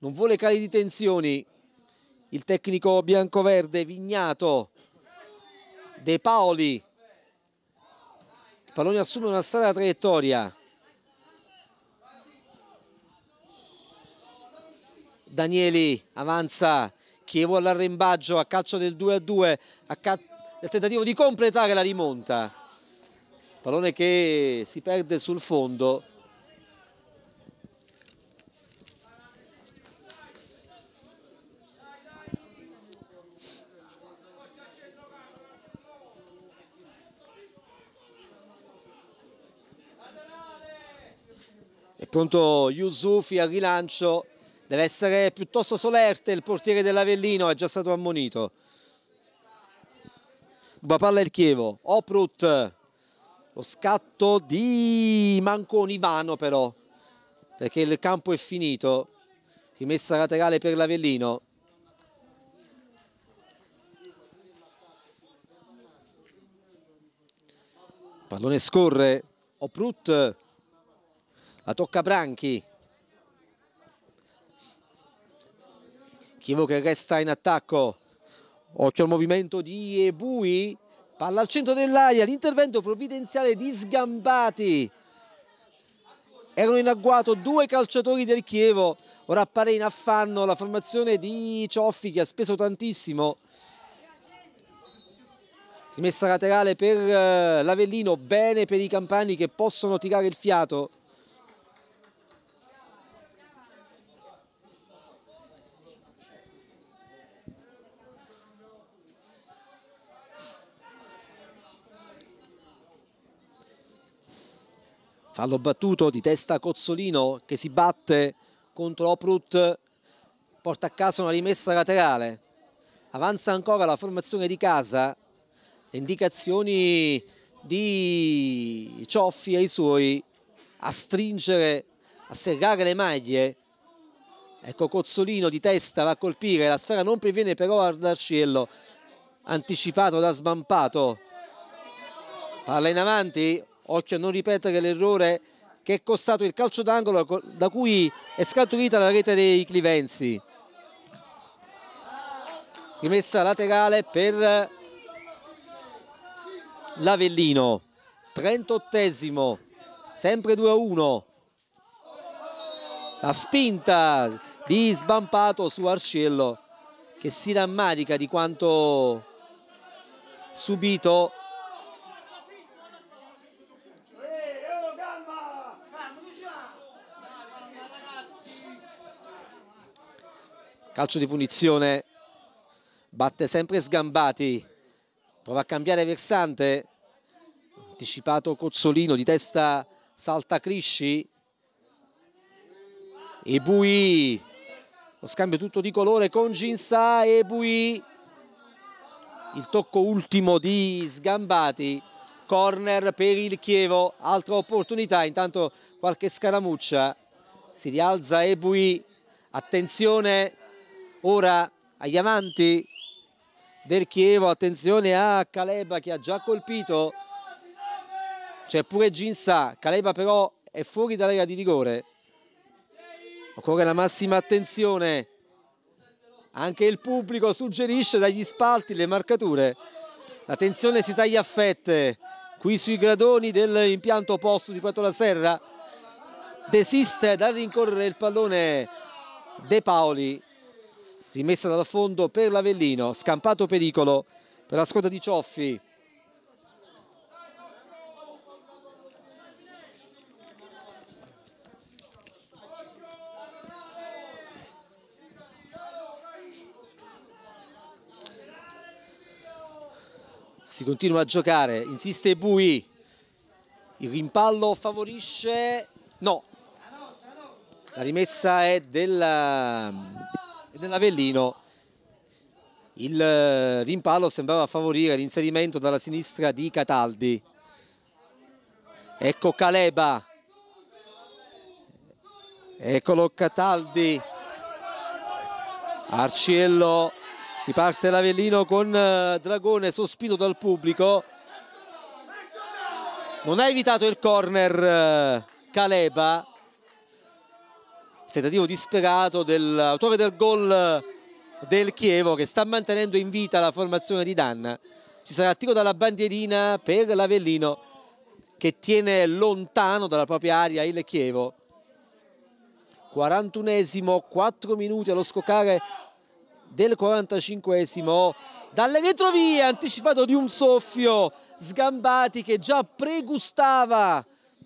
non vuole cali di tensioni, il tecnico biancoverde Vignato, De Paoli, il pallone assume una strana traiettoria, Danieli avanza Chievo all'arrembaggio a calcio del 2 a 2 a il tentativo di completare la rimonta pallone che si perde sul fondo È pronto Yusufi al rilancio Deve essere piuttosto solerte il portiere dell'Avellino, è già stato ammonito. palla il Chievo, Oprut, lo scatto di Manconi vano però, perché il campo è finito, rimessa laterale per l'Avellino. Pallone scorre, Oprut, la tocca Branchi, Chievo che resta in attacco. Occhio al movimento di Ebui. Palla al centro dell'aria. L'intervento provvidenziale di Sgambati. Erano in agguato due calciatori del Chievo. Ora appare in affanno la formazione di Cioffi che ha speso tantissimo. Rimessa laterale per eh, l'Avellino. Bene per i campani che possono tirare il fiato. Fallo battuto di testa Cozzolino che si batte contro Oprut, porta a casa una rimessa laterale. Avanza ancora la formazione di casa, le indicazioni di Cioffi i suoi a stringere, a serrare le maglie. Ecco Cozzolino di testa va a colpire, la sfera non previene però Ardarciello, anticipato da Sbampato. Palla in avanti, occhio a non ripetere l'errore che è costato il calcio d'angolo da cui è scaturita la rete dei Clivensi rimessa laterale per l'Avellino 38esimo sempre 2 a 1 la spinta di Sbampato su Arcello che si rammarica di quanto subito calcio di punizione batte sempre Sgambati prova a cambiare versante anticipato Cozzolino di testa salta Crisci Ebui lo scambio tutto di colore con Ginsa Ebui il tocco ultimo di Sgambati corner per il Chievo altra opportunità intanto qualche scaramuccia si rialza Ebui attenzione ora agli avanti del Chievo, attenzione a Caleba che ha già colpito, c'è pure Ginsa, Caleba però è fuori dall'area di rigore, occorre la massima attenzione, anche il pubblico suggerisce dagli spalti le marcature, la si taglia a fette, qui sui gradoni dell'impianto opposto di Quattro la Serra, desiste dal rincorrere il pallone De Paoli rimessa dal fondo per l'Avellino, scampato pericolo per la squadra di Cioffi. Si continua a giocare, insiste Bui, il rimpallo favorisce... no, la rimessa è della, e dell'Avellino il eh, rimpallo sembrava favorire l'inserimento dalla sinistra di Cataldi ecco Caleba eccolo Cataldi Arciello riparte l'Avellino con eh, Dragone sospinto dal pubblico non ha evitato il corner eh, Caleba tentativo disperato dell'autore del gol eh, del Chievo che sta mantenendo in vita la formazione di Danna ci sarà tiro dalla bandierina per l'Avellino che tiene lontano dalla propria aria il Chievo 41esimo 4 minuti allo scoccare del 45esimo dalle retrovie anticipato di un soffio Sgambati che già pregustava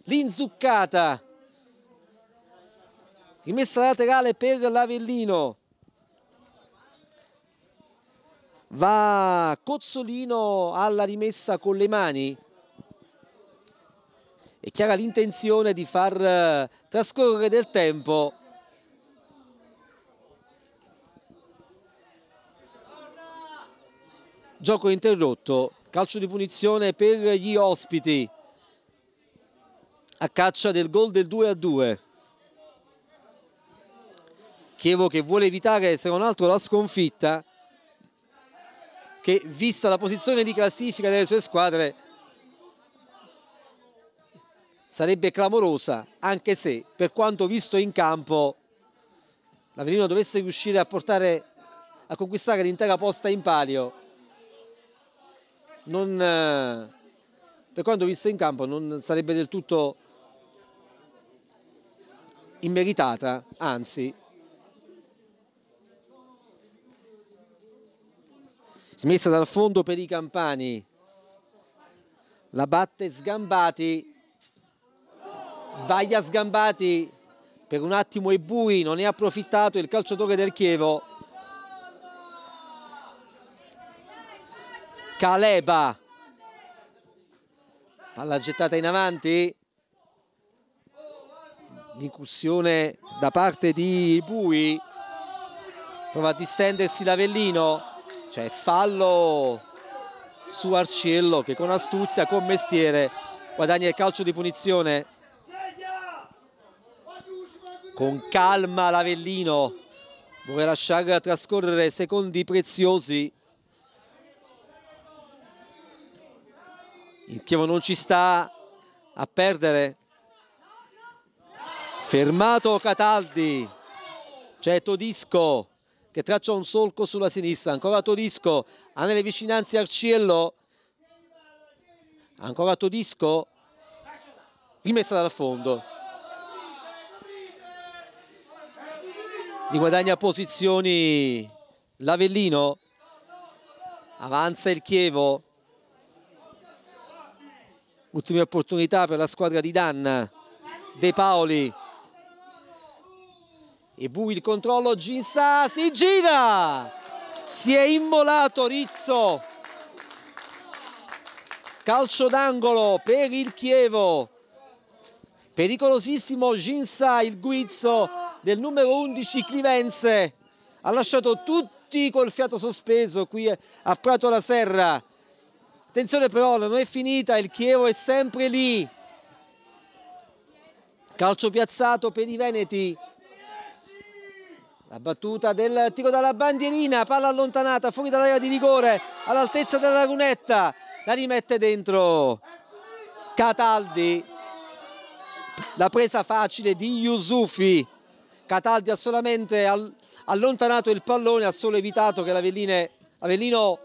l'inzuccata rimessa laterale per l'Avellino va Cozzolino alla rimessa con le mani è chiara l'intenzione di far eh, trascorrere del tempo gioco interrotto calcio di punizione per gli ospiti a caccia del gol del 2 a 2 Chievo che vuole evitare se non altro la sconfitta che vista la posizione di classifica delle sue squadre sarebbe clamorosa anche se per quanto visto in campo l'Avellino dovesse riuscire a portare a conquistare l'intera posta in palio non, eh, per quanto visto in campo non sarebbe del tutto immeritata anzi Smessa dal fondo per i Campani. La batte Sgambati. Sbaglia Sgambati. Per un attimo e Bui non è approfittato il calciatore del Chievo. Caleba. Palla gettata in avanti. L'incursione da parte di Bui. Prova a distendersi l'Avellino c'è cioè, fallo su Arciello che con astuzia, con mestiere guadagna il calcio di punizione con calma l'Avellino vuole lasciare trascorrere secondi preziosi il Chievo non ci sta a perdere fermato Cataldi c'è Todisco che traccia un solco sulla sinistra, ancora Todisco, ha nelle vicinanze Arciello, ancora Todisco, rimessa dal fondo. Riguadagna posizioni l'Avellino, avanza il Chievo, ultime opportunità per la squadra di Danna, De Paoli, Ibu il controllo, Ginsa si gira! Si è immolato Rizzo. Calcio d'angolo per il Chievo. Pericolosissimo Ginsa, il guizzo del numero 11 Clivenze Ha lasciato tutti col fiato sospeso qui a Prato la Serra. Attenzione però, non è finita, il Chievo è sempre lì. Calcio piazzato per i Veneti. La battuta del tiro dalla bandierina, palla allontanata, fuori dall'area di rigore, all'altezza della lagunetta, la rimette dentro Cataldi. La presa facile di Yusufi. Cataldi ha solamente allontanato il pallone, ha solo evitato che l'Avellino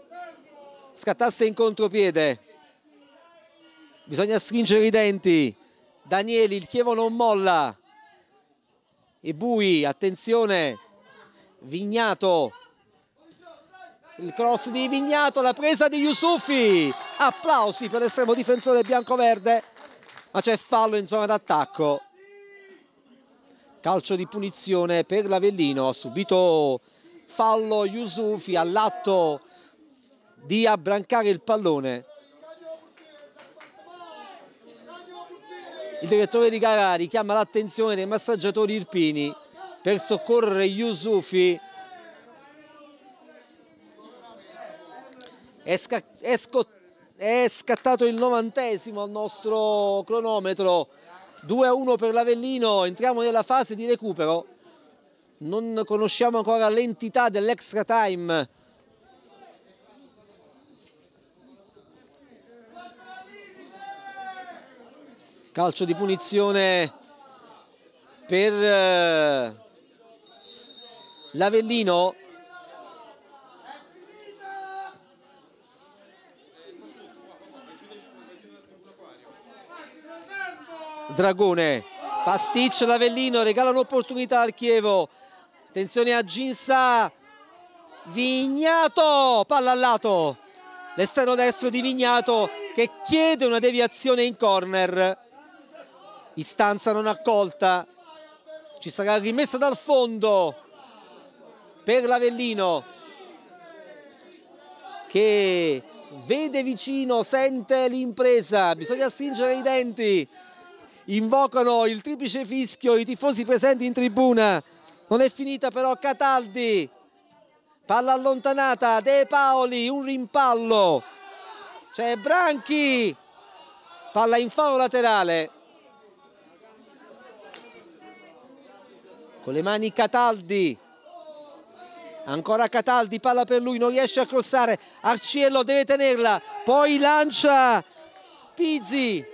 scattasse in contropiede. Bisogna stringere i denti. Danieli, il Chievo non molla. E Bui, attenzione, Vignato il cross di Vignato, la presa di Yusufi applausi per l'estremo difensore bianco-verde ma c'è fallo in zona d'attacco calcio di punizione per l'Avellino ha subito fallo Yusufi all'atto di abbrancare il pallone il direttore di gara richiama l'attenzione dei massaggiatori irpini per soccorrere Yusufi. È, sca è scattato il novantesimo al nostro cronometro. 2 a 1 per l'Avellino, entriamo nella fase di recupero. Non conosciamo ancora l'entità dell'extra time. Calcio di punizione per eh, L'Avellino Dragone pasticcio l'Avellino regala un'opportunità al Chievo attenzione a Ginsa Vignato palla al lato l'esterno destro di Vignato che chiede una deviazione in corner istanza non accolta ci sarà rimessa dal fondo per l'Avellino che vede vicino, sente l'impresa, bisogna stringere i denti, invocano il triplice fischio i tifosi presenti in tribuna, non è finita però Cataldi, palla allontanata, De Paoli, un rimpallo, c'è Branchi, palla in favo laterale. Con le mani Cataldi, ancora Cataldi, palla per lui, non riesce a crossare, Arciello deve tenerla, poi lancia Pizzi,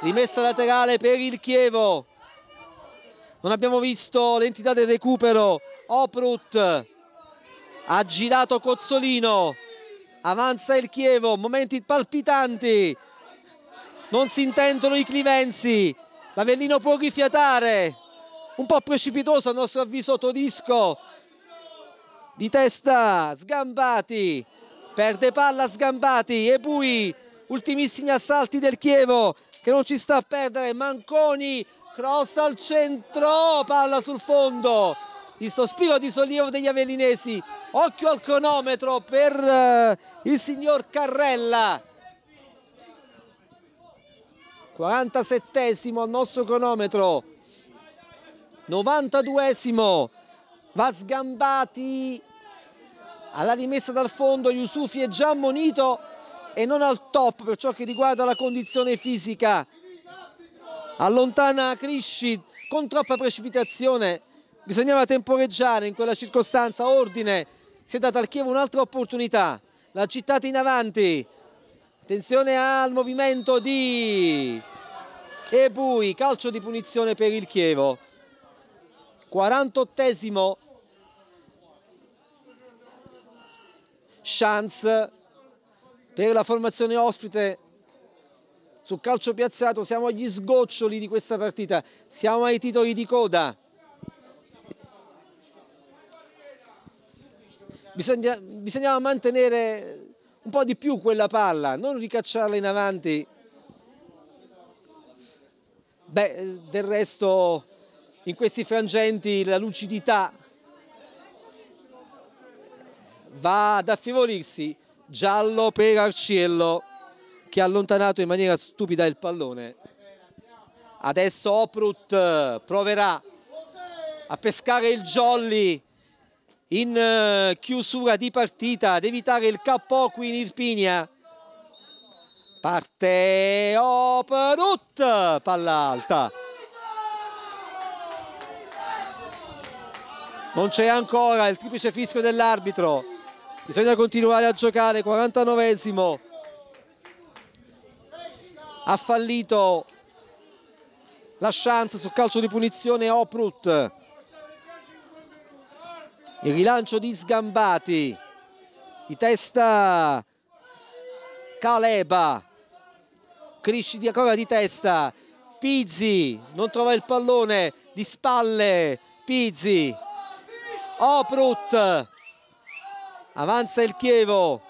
rimessa laterale per il Chievo, non abbiamo visto l'entità del recupero, Oprut ha girato Cozzolino, avanza il Chievo, momenti palpitanti, non si intendono i clivenzi, l'Avellino può rifiatare un po' precipitoso a nostro avviso Todisco di testa Sgambati perde palla Sgambati e Bui ultimissimi assalti del Chievo che non ci sta a perdere Manconi cross al centro palla sul fondo il sospiro di sollievo degli avellinesi occhio al cronometro per eh, il signor Carrella 47 al nostro cronometro 92esimo, va sgambati alla rimessa dal fondo, Yusufi è già ammonito e non al top per ciò che riguarda la condizione fisica. Allontana Crisci con troppa precipitazione, bisognava temporeggiare in quella circostanza, ordine, si è data al Chievo un'altra opportunità, l'ha gittata in avanti, attenzione al movimento di Ebui, calcio di punizione per il Chievo. 48esimo chance per la formazione ospite sul calcio piazzato siamo agli sgoccioli di questa partita siamo ai titoli di coda Bisogna, bisognava mantenere un po' di più quella palla non ricacciarla in avanti beh del resto in questi frangenti la lucidità va ad affievolirsi giallo per Arciello che ha allontanato in maniera stupida il pallone adesso Oprut proverà a pescare il jolly in eh, chiusura di partita ad evitare il KO qui in Irpinia parte Oprut palla alta non c'è ancora il triplice fischio dell'arbitro bisogna continuare a giocare 49esimo ha fallito la chance sul calcio di punizione Oprut il rilancio di Sgambati di testa Caleba Crisci di ancora di testa Pizzi non trova il pallone di spalle Pizzi Oprut avanza il Chievo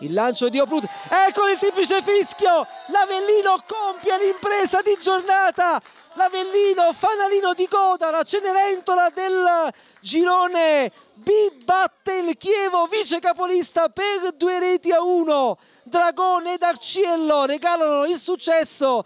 il lancio di Oprut ecco il tipice fischio l'Avellino compie l'impresa di giornata l'Avellino fanalino di coda la Cenerentola del girone B batte il Chievo vice capolista per due reti a uno Dragone ed Arciello regalano il successo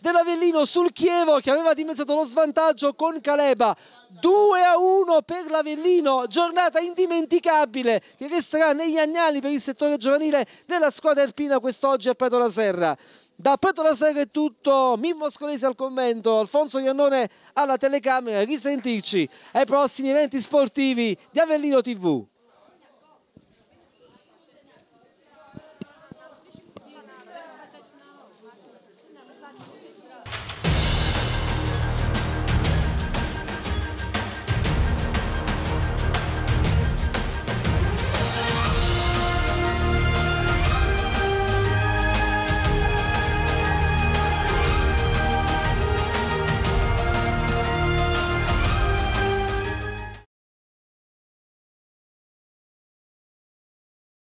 dell'Avellino sul Chievo che aveva dimezzato lo svantaggio con Caleba 2 a 1 per l'Avellino, giornata indimenticabile che resterà negli annali per il settore giovanile della squadra alpina quest'oggi a Prato la Serra. Da Prato la Serra è tutto, Mimmo Scolesi al convento, Alfonso Iannone alla telecamera, risentirci ai prossimi eventi sportivi di Avellino TV.